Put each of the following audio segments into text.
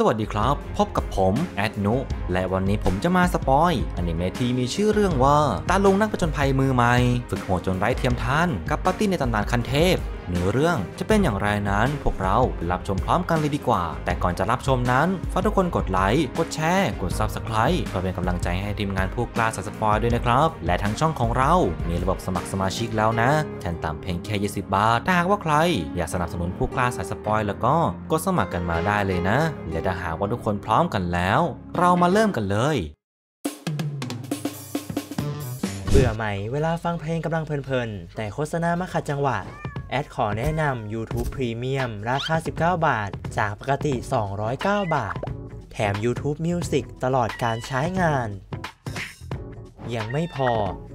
สวัสดีครับ พบกับผม แอดนุ และวันนี้ผมจะมาสปอยอนิเมะที่มีชื่อเรื่องว่า ตาลุงนักประจนภัยมือใหม่ ฝึกโหดจนไร้เทียมทานกับปาร์ตี้ในตำนานคันเทพเนื้อเรื่องจะเป็นอย่างไรนั้นพวกเราไปรับชมพร้อมกันเลยดีกว่า แต่ก่อนจะรับชมนั้นฝากทุกคนกดไลค์กดแชร์กด Subscribe เพื่อเป็นกำลังใจให้ทีมงานผู้กล้าสสปอยด้วยนะครับ และทั้งช่องของเรา มีระบบสมัครสมาชิกแล้วนะแทนต่ำเพียงแค่ 20 บาทถ้าหากว่าใคร อยากสนับสนุนผู้กล้าสสปอยแล้วก็ กดสมัครกันมาได้เลยนะและถ้าหากว่าทุกคนพร้อมกันแล้ว เรามาเริ่มกันเลยเบื่อไหมเวลาฟังเพลงกำลังเพลินๆแต่โฆษณามาขัดจังหวะแอดขอแนะนำ YouTube Premium ราคา19 บาท จากปกติ 209 บาท แถม YouTube Music ตลอดการใช้งาน ยังไม่พอ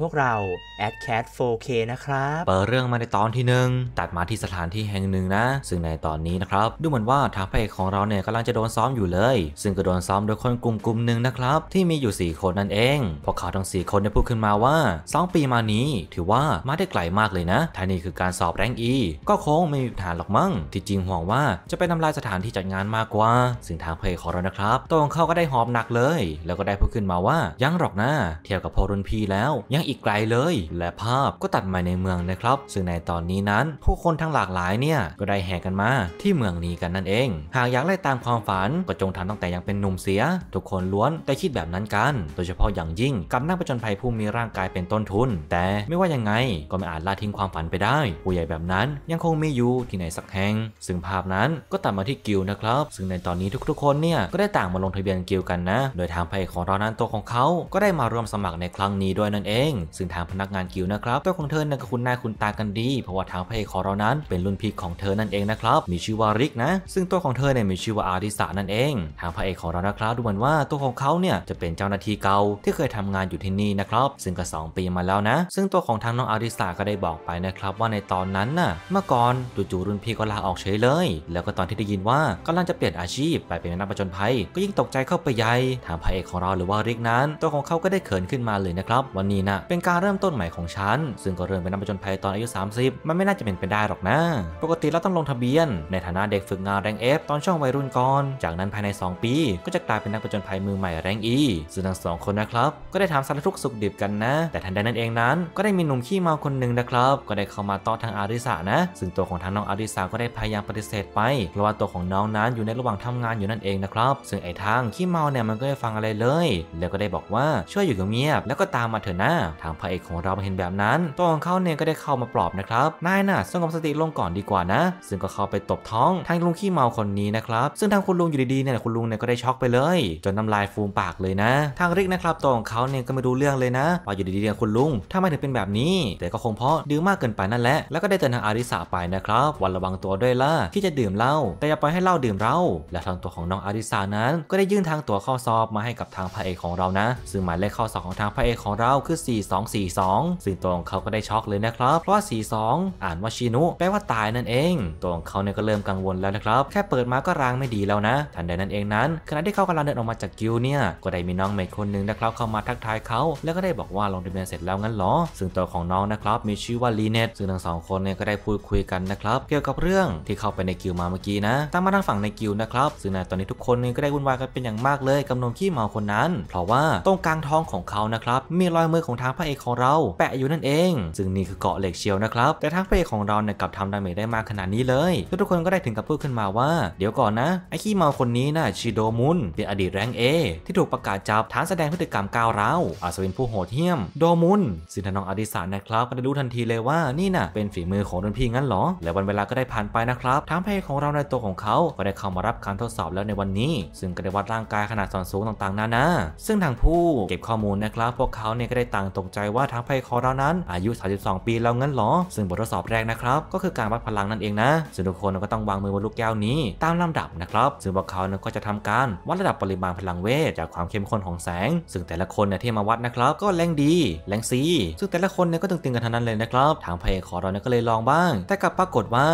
พวกเรา c a t 4K นะครับเปิดเรื่องมาในตอนที่หนึ่งตัดมาที่สถานที่แห่งหนึ่งนะ ซึ่งในตอนนี้นะครับ ดูเหมือนว่าทางพระเอกของเราเนี่ยกำลังจะโดนซ้อมอยู่เลย ซึ่งก็โดนซ้อมโดยคนกลุ่มกลุ่มหนึ่งนะครับ ที่มีอยู่4คนนั่นเองพวกเขาทั้ง4คนได้พูดขึ้นมาว่า2ปีมานี้ ถือว่ามาได้ไกลมากเลยนะท่านี่คือการสอบแรงอี ก็คงไม่มีปัญหาหรอกมั้ง ที่จริงห่วงว่าจะไปทำลายสถานที่จัดงานมากกว่า ซึ่งทางเพลของเรานะครับตัวของเขาก็ได้หอบหนักเลย แล้วก็ได้พูดขึ้นมาว่ายังหรอกนะ เทียบกับพอรุ่นพี่แล้วยังอีกไกลเลย และภาพก็ตัดมาในเมืองนะครับ ซึ่งในตอนนี้นั้นผู้คนทั้งหลากหลายเนี่ย ก็ได้แห่กันมาที่เมืองนี้กันนั่นเอง หากอยากไล่ตามความฝัน ก็จงทำตั้งแต่ยังเป็นหนุ่มเสีย ทุกคนล้วนแต่คิดแบบนั้นกัน โดยเฉพาะอย่างยิ่งกับนักประจนภัยผู้มีร่างกายเป็นต้นทุน แต่ไม่ว่ายังไงก็ไม่อาจละทิ้งความฝันไปได้ผู้ใหญ่แบบนั้นยังคงมีอยู่ที่ไหนสักแห่งซึ่งภาพนั้นก็ตัดมาที่กิลนะครับ ซึ่งในตอนนี้ทุกๆ คนเนี่ยก็ได้ต่างมาลงทะเบียนกิลกันนะโดยทางพรยของเรานั้นตัวของเขาก็ได้มาร่วมสมัครในครั้งนี้ด้วยนั่นเองซึ่งทางพนักงานกิวนะครับ ตัวของเธอนั้นก็คุณนายคุณตากันดี เพราะว่าทางพระเอกของเรานั้น เป็นรุ่นพี่ของเธอนั่นเองนะครับ มีชื่อว่าริกนะ ซึ่งตัวของเธอเนี่ยมีชื่อว่าอาริสา นั่นเอง ทางพระเอกของเรานะครับ ดูเหมือนว่าตัวของเขาเนี่ยจะเป็นเจ้าหน้าที่เก่าที่เคยทำงานอยู่ที่นี่นะครับ ซึ่งก็2ปีมาแล้วนะ ซึ่งตัวของทางน้องอาริสาก็ได้บอกไปนะครับ ว่าในตอนนั้นน่ะเมื่อก่อนจู่ๆรุ่นพี่ก็ลาออกเฉยเลย แล้วก็ตอนที่ได้ยินว่ากำลังจะเปลี่ยนอาชีพ ไปเป็นนักประจนภัย ก็ยิ่งตกใจเข้าไปใหญ่ทางพระเอกของเราหรือว่าริกนั้น ตัวของเขาก็ได้เขินขึ้นมาเลยนะครับ วันนี้นะเป็นการเริ่มต้นใหม่ของฉัน ซึ่งก็เริ่มเป็นนักผจญภัยตอนอายุ 30 มันไม่น่าจะเป็นไปได้หรอกนะ ปกติเราต้องลงทะเบียน ในฐานะเด็กฝึกงานแรงเอฟตอนช่วงวัยรุ่นก่อน จากนั้นภายใน 2 ปี ก็จะกลายเป็นนักผจญภัยมือใหม่แรงอีซึ่งทั้งสองคนนะครับ ก็ได้ถามสารทุกสุขดิบกันนะ แต่ทันใดนั้นเองนั้น ก็ได้มีหนุ่มขี้เมาคนหนึ่งนะครับ ก็ได้เข้ามาต่อทางอาริสานะ ซึ่งตัวของทางน้องอาริสาก็ได้พยายามปฏิเสธไปเพราะว่าตัวของน้องนั้นอยู่ในระหว่างทำงานอยู่นั่นเองนะครับ ซึ่งไอ้ทางขี้เมาเนี่ยมันก็ได้ฟังอะไรเลย แล้วก็ได้บอกว่าช่วยอยู่เงียบ แล้วก็ตามมาเถอะนะทางพระเอกของเรามาเห็นแบบนั้นตัวของเขาเนี่ยก็ได้เข้ามาปลอบนะครับนายน่ะสงบสติลงก่อนดีกว่านะซึ่งก็เข้าไปตบท้อง ทางลุงขี้เมาคนนี้นะครับ ซึ่งทางคุณลุงอยู่ดีๆเนี่ยคุณลุงเนี่ยก็ได้ช็อกไปเลย จนน้าลายฟูมปากเลยนะ ทางริกนะครับตัวของเขาเนี่ยก็ไม่รู้เรื่องเลยนะ ว่าอยู่ดีๆเนี่ยคุณลุงถ้าไม่ถึงเป็นแบบนี้ แต่ก็คงเพราะดื่มมากเกินไปนั่นแหละแล้วก็ได้เตือนทางอาริสาไปนะครับวันระวังตัวด้วยล่ะที่จะดื่มเหล้าแต่อย่าปล่อยให้เหล้าดื่มเราและทางตัวของน้องอาริสานั้น ก็ได้ยื่นทางตัวข้อสอบมาให้กับทางพระเอกของเรานะ ซึ่งหมายเลขข้อสอบของทางพระเอกของเราคือ4 4242ซึ่งตัวของเขาก็ได้ช็อกเลยนะครับ เพราะว่า 42 อ่านว่าชินุแปลว่าตายนั่นเองตัวของเขาเนี่ยก็เริ่มกังวลแล้วนะครับ แค่เปิดมาก็รางไม่ดีแล้วนะ ทันใดนั้นเองนั้น ขณะที่เขากำลังเดินออกมาจากกิวเนี่ย ก็ได้มีน้องเม์คนหนึ่งนะครับเข้ามาทักทายเขา แล้วก็ได้บอกว่าลงทะเบียนเสร็จแล้วงั้นหรอ ซึ่งตัวของน้องนะครับมีชื่อว่าลีเนตซึ่งทั้งสองคนเนี่ยก็ได้พูดคุยกันนะครับเกี่ยวกับเรื่องที่เข้าไปในกิวมาเมื่อกี้นะตามมาทางฝั่งในกิวนะครับซึ่งในตอนนี้ทุกคนเนี่ยก็ได้วุ่นวายกันเป็นอย่างมากเลยกันมขี้เมาคนนั้น เพราะว่าตรงกลางท้องของเขานะครับมีรอยมือของทางพระเอกของเราแปะอยู่นั่นเอง ซึ่งนี่คือเกาะเหล็กเชียวนะครับ แต่ทางพระเอกของเราเนี่ยกลับทำดาเมจได้มากขนาดนี้เลย ทุกคนก็ได้ถึงกับพูดขึ้นมาว่า เดี๋ยวก่อนนะ ไอ้ขี้เมาคนนี้นะ่ะชิโดมุน เป็นอดีตแรงเอที่ถูกประกาศจับฐานแสดงพฤติกรรมก้าวร้าวอาสวินผู้โหดเหี้ยมโดมุน สินงทนองอดิสานนะครับก็ได้รู้ทันทีเลยว่านี่น่ะเป็นฝีมือของรุ่นพี่งั้นหรอและวันเวลาก็ได้ผ่านไปนะครับทางพระเอกของเราในตัวของเขาก็ได้เข้ามารับการทดสอบแล้วในวันนี้ ซึ่งก็ได้วัดร่างกายขนาดส่วนสูงต่างๆนานาซึ่งทางผู้เก็บข้อมูลนะครับ พวกเขาเนี่ยก็ได้ต่างตกใจว่าทางไพคอร์เรานั้น อายุ 32 ปีแล้วงั้นหรอ ซึ่งบททดสอบแรกนะครับ ก็คือการวัดพลังนั่นเองนะซึ่งทุกคนก็ต้องวางมือบนลูกแก้วนี้ ตามลำดับนะครับ ซึ่งพวกเขาก็จะทำการ วัดระดับปริมาณพลังเวทจากความเข้มข้นของแสง ซึ่งแต่ละคนเนี่ยที่มาวัดนะครับ ก็แรงดีแรงซี ซึ่งแต่ละคนเนี่ยก็ตึงๆกันทั้งนั้นเลยนะครับทางไพคอเราเนาก็เลยลองบ้าง แต่กลับปรากฏว่า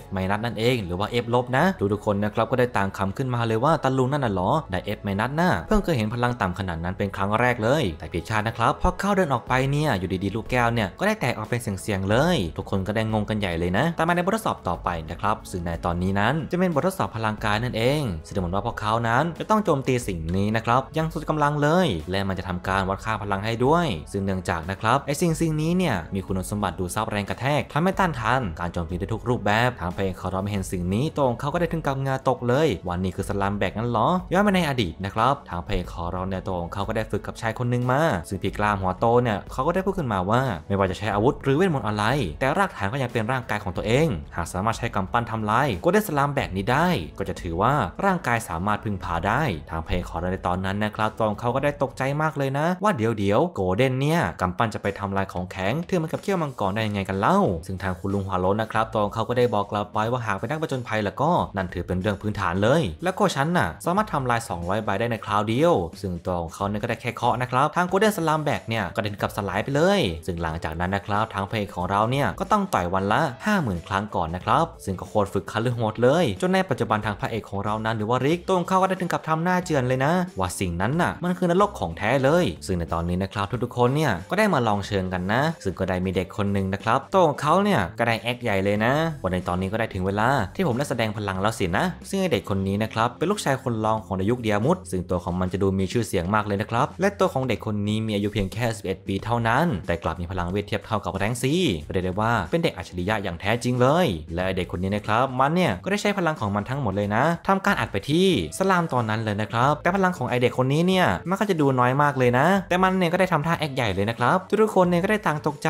F ไมนัสนั่นเองหรือว่า F ลบนะดูทุกคนนะครับก็ได้ต่างคำขึ้นมาเลยว่าตนลุงนั่นน่ะหรอ ได้ F ไมนัสนะเพิ่งเคยเห็นพลังต่าขนาดนั้นเป็นครั้งแรกเลยแต่ผิดชาตินะครับพอเข้าเดินออกไปเนี่ยอยู่ดีๆ ลูกแก้วเนี่ยก็ได้แตกออกเป็นเสียงๆเลย ทุกคนก็ได้งงกันใหญ่เลยนะแต่มาในบททดสอบต่อไปนะครับ ซึ่งในตอนนี้นั้นจะเป็นบททดสอบพลังกายนั่นเองแสดงว่าพวกเขานั้น จะต้องโจมตีสิ่งนี้นะครับยังสุดกำลังเลย และมันจะทำการวัดค่าพลังให้ด้วย ซึ่งเนื่องจากนะครับไอ้สิ่งสิ่งนี้เนี่ยมีคุณสมบัติดูซับแรงกระแทกทำให้ต้านทานการโจมตีได้ทุกรูปแบบทางเพลงคาร์ดอมเห็นสิ่งนี้ตรงเขาก็ได้ถึงกับงาตกเลย วันนี้คือสลัมแบกนั้นหรอย้อนมาในอดีตนะครับทางเพลงคอร์ดในตรงเขาก็ได้ฝึกกับชายคนหนึ่งมาซึ่งพี่กล้ามหัวโตเนี่ยเขาก็ได้พูดขึ้นมาว่าไม่ว่าจะใช้อาวุธหรือเวทมนต์อะไร แต่รากฐานก็ยังเป็นร่างกายของตัวเอง หากสามารถใช้กำปั้นทำลายก็ได้สลามแบบนี้ได้ ก็จะถือว่าร่างกายสามารถพึ่งพาได้ ทางเพลงขอในตอนนั้นนะครับตองเขาก็ได้ตกใจมากเลยนะ ว่าเดี๋ยวเดี๋ยวโกเด้นเนี่ย กำปั้นจะไปทำลายของแข็งเทื่อมันกับเขี้ยวมังกรได้ยังไงกันเล่า ซึ่งทางคุณลุงหัวโล้นนะครับตองเขาก็ได้บอกกลับไปว่าหากไปนั่งประจนภัยแล้วก็นั่นถือเป็นเรื่องพื้นฐานเลย แล้วก็ฉันน่ะสามารถทำลาย200ใบได้ในคราวเดียวซึ่งตัวของเขาเนี่ยก็ได้แค่เคาะนะครับทางโกเด้นสลามแบกเนี่ยก็ได้็นกับสลายไปเลย ซึ่งหลังจากนั้นนะครับทางเพจของเราเนี่ยก็ต้องต่อยวันละ 50,000 ครั้งก่อนนะครับซึ่งก็โคตรฝึกคันเรื่องโหดเลยจนในปัจจุบันทางพระเอกของเรานั้น หรือว่าริกตองเขาก็ได้ถึงกับทำหน้าเจือนเลยนะ ว่าสิ่งนั้นน่ะมันคือนรกของแท้เลย ซึ่งในตอนนี้นะครับทุกๆ คนเนี่ยก็ได้มาลองเชิงกันนะ ซึ่งก็ได้มีเด็กคนหนึ่งนะครับวตองเขาเนี่ยก็ได้แอคใหญ่เลยนะวันในตอนนี้ก็ได้ถึงเวลา ที่ผมได้แสดงพลังแล้วสินะซึ่งเด็กคนนี้นะครับเป็นลูกชายคนรองของนยุคเดียมุตซึ่งตัวของมันจะดูมีชื่อเสียงมากเลยนะครับและตัวของเด็กคนนี้มีอายุเพียงแค่11 7ปีเท่านั้น แต่กลับมีพลังเวทเทียบเท่ากับแรงซีเรียกได้ว่าเป็นเด็กอัจฉริยะอย่างแท้จริงเลย และเด็กคนนี้นะครับ มันเนี่ยก็ได้ใช้พลังของมันทั้งหมดเลยนะ ทำการอัดไปที่สลามตอนนั้นเลยนะครับ แต่พลังของไอเด็กคนนี้เนี่ยมันก็จะดูน้อยมากเลยนะ แต่มันเนี่ยก็ได้ทำท่าแอกใหญ่เลยนะครับ ทุกคนเนี่ยก็ได้ต่างตกใจ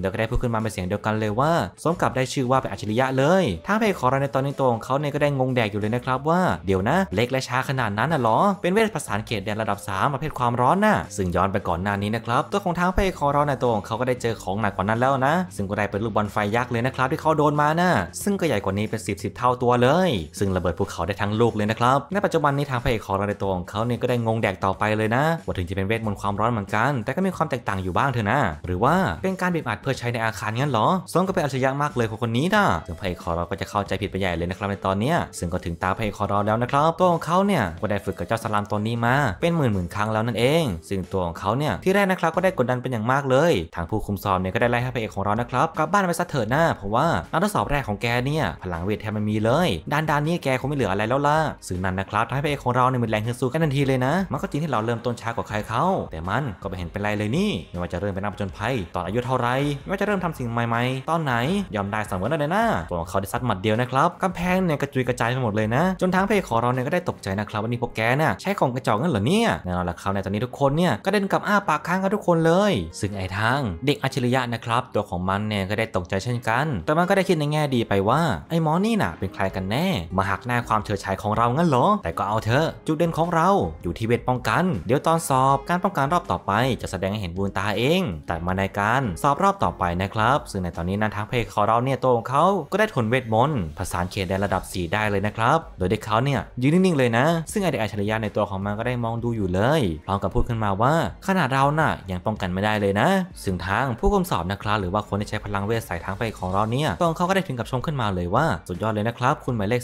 เด็กก็ได้พูดขึ้นมาเป็นเสียงเดียวกันเลยว่า สมกับได้ชื่อว่าเป็นอัจฉริยะเลยทั้งเพคขอเราในตอนนี้ตัวของเขาเนี่ยก็ได้งงแดกอยู่เลยนะครับว่า เดี๋ยวนะ เล็กและช้าขนาดนั้นน่ะหรอเป็นเวทประสานเขตแดนระดับ3ประเภทความร้อนน่ะซึ่งย้อนไปก่อนหน้านี้นะครับตัวขของทางพระเรกอรในตัวของเขาก็ได้เจอของหนักกว่านั้นแล้วนะ ซึ่งก็ได้เป็นลูกบอลไฟยักษ์เลยนะครับ ที่เขาโดนมานะ่ะซึ่งก็ใหญ่กว่านี้เป็นสิบสิบเท่าตัวเลย ซึ่งระเบิดภูเขาได้ทั้งลูกเลยนะครับ ในปัจจุบันนี้ทางพระเรกอรในตัวของเขาเนี่ยก็ได้งงแดกต่อไปเลยนะ ว่าถึงจะเป็นเวทมนต์ความร้อนเหมือนกัน แต่ก็มีความแตกต่างอยู่บ้างเถอะนะหรือว่าเป็นการบีบอัดเพื่อใช้ในอาคารงั้นหรอซ้มก็เป็นอัจฉริยะมากเลยของคนนี้นะซึ่งพระเรกอรก็จะเข้าใจผิดไปใหญ่เลยนะครับในตอนนี้ซึ่งก็ถึงตาพเอกอราแล้วนะครับตัวของเขาเนี่ยก็ได้ฝึกกับเจ้าสลามตวนี้มา เป็นหมื่นหมื่นครั้งแล้วนั่นเอง ซึ่งตัวของเขาเนี่ยที่แรกนะครับก็ได้ได้กดดันเป็นอย่างมากเลย ทางผู้คุมสอบเนี่ยก็ได้ไล่ให้พระเอกของเรานะครับกลับบ้านไปซะเถิดหน้า เพราะว่านันทดสอบแรกของแกเนี่ยพลังเวทแทบไม่มีเลยด้านด้านนี้แกคงไม่เหลืออะไรแล้วล่ะสื่อนั่นนะครับทำให้พระเอกของเราเนี่ยมีแรงขึ้นสู้กันทันทีเลยนะ มันก็จริงที่เราเริ่มต้นช้ากว่าใครเขาแต่มันก็ไม่เห็นเป็นไรเลยนี่ไม่ว่าจะเริ่มเป็นนักผจญภัยตอนอายุเท่าไรไม่ว่าจะเริ่มทำสิ่งใหม่ๆตอนไหนยอมได้สมได้เลยนะตัวของเขาได้ซัดหมัดเดียวนะครับกำแพงเนี่ยกระจุยกระจายไปหมดเลยนะ จนทางเพกของเราเนี่ยก็ได้ตกใจนะครับว่านี่พวกแกน่ะใช้ของกระจอกนั่นเหรอเนี่ยแน่นอนละครับในตอนนี้ทุกคนเนี่ยก็เด่นกับอ้าปากค้างกันทุกคนเลยซึ่งไอ้ทางเด็กอัจฉริยะนะครับตัวของมันเนี่ยก็ได้ตกใจเช่นกัน แต่มันก็ได้คิดในแง่ดีไปว่าไอ้หมอนี่น่ะ เป็นใครกันแน่ มาหักหน้าความเฉยชายของเรางั้นเหรอแต่ก็เอาเถอะจุดเด่นของเราอยู่ที่เวทป้องกัน เดี๋ยวตอนสอบการป้องกันรอบต่อไป จะแสดงให้เห็นบูนตาเองแต่มาในการสอบรอบต่อไปนะครับ ซึ่งในตอนนี้นั้นท้งเพคของเราเนี่ยตัวของเขาก็ได้ทนเวทมนต์ผสานเขตในระดับ4ได้เลยนะครับโดยเด็กเขาเนี่ยยืนนิ่งๆเลยนะซึ่งไอเด็กอัจฉริยะในตัวของมันก็ได้มองดูอยู่เลยพร้อมกับพูดขึ้นมาว่าขนาดเราน่ะยังป้องกันไม่ได้เลยนะ ซึ่งทางผู้คุมสอบนะครับหรือว่าคนที่ใช้พลังเวทสายทางไปของเราเนี่ยตองเขาก็ได้ถึงกับชมขึ้นมาเลยว่า สุดยอดเลยนะครับ คุณหมายเลข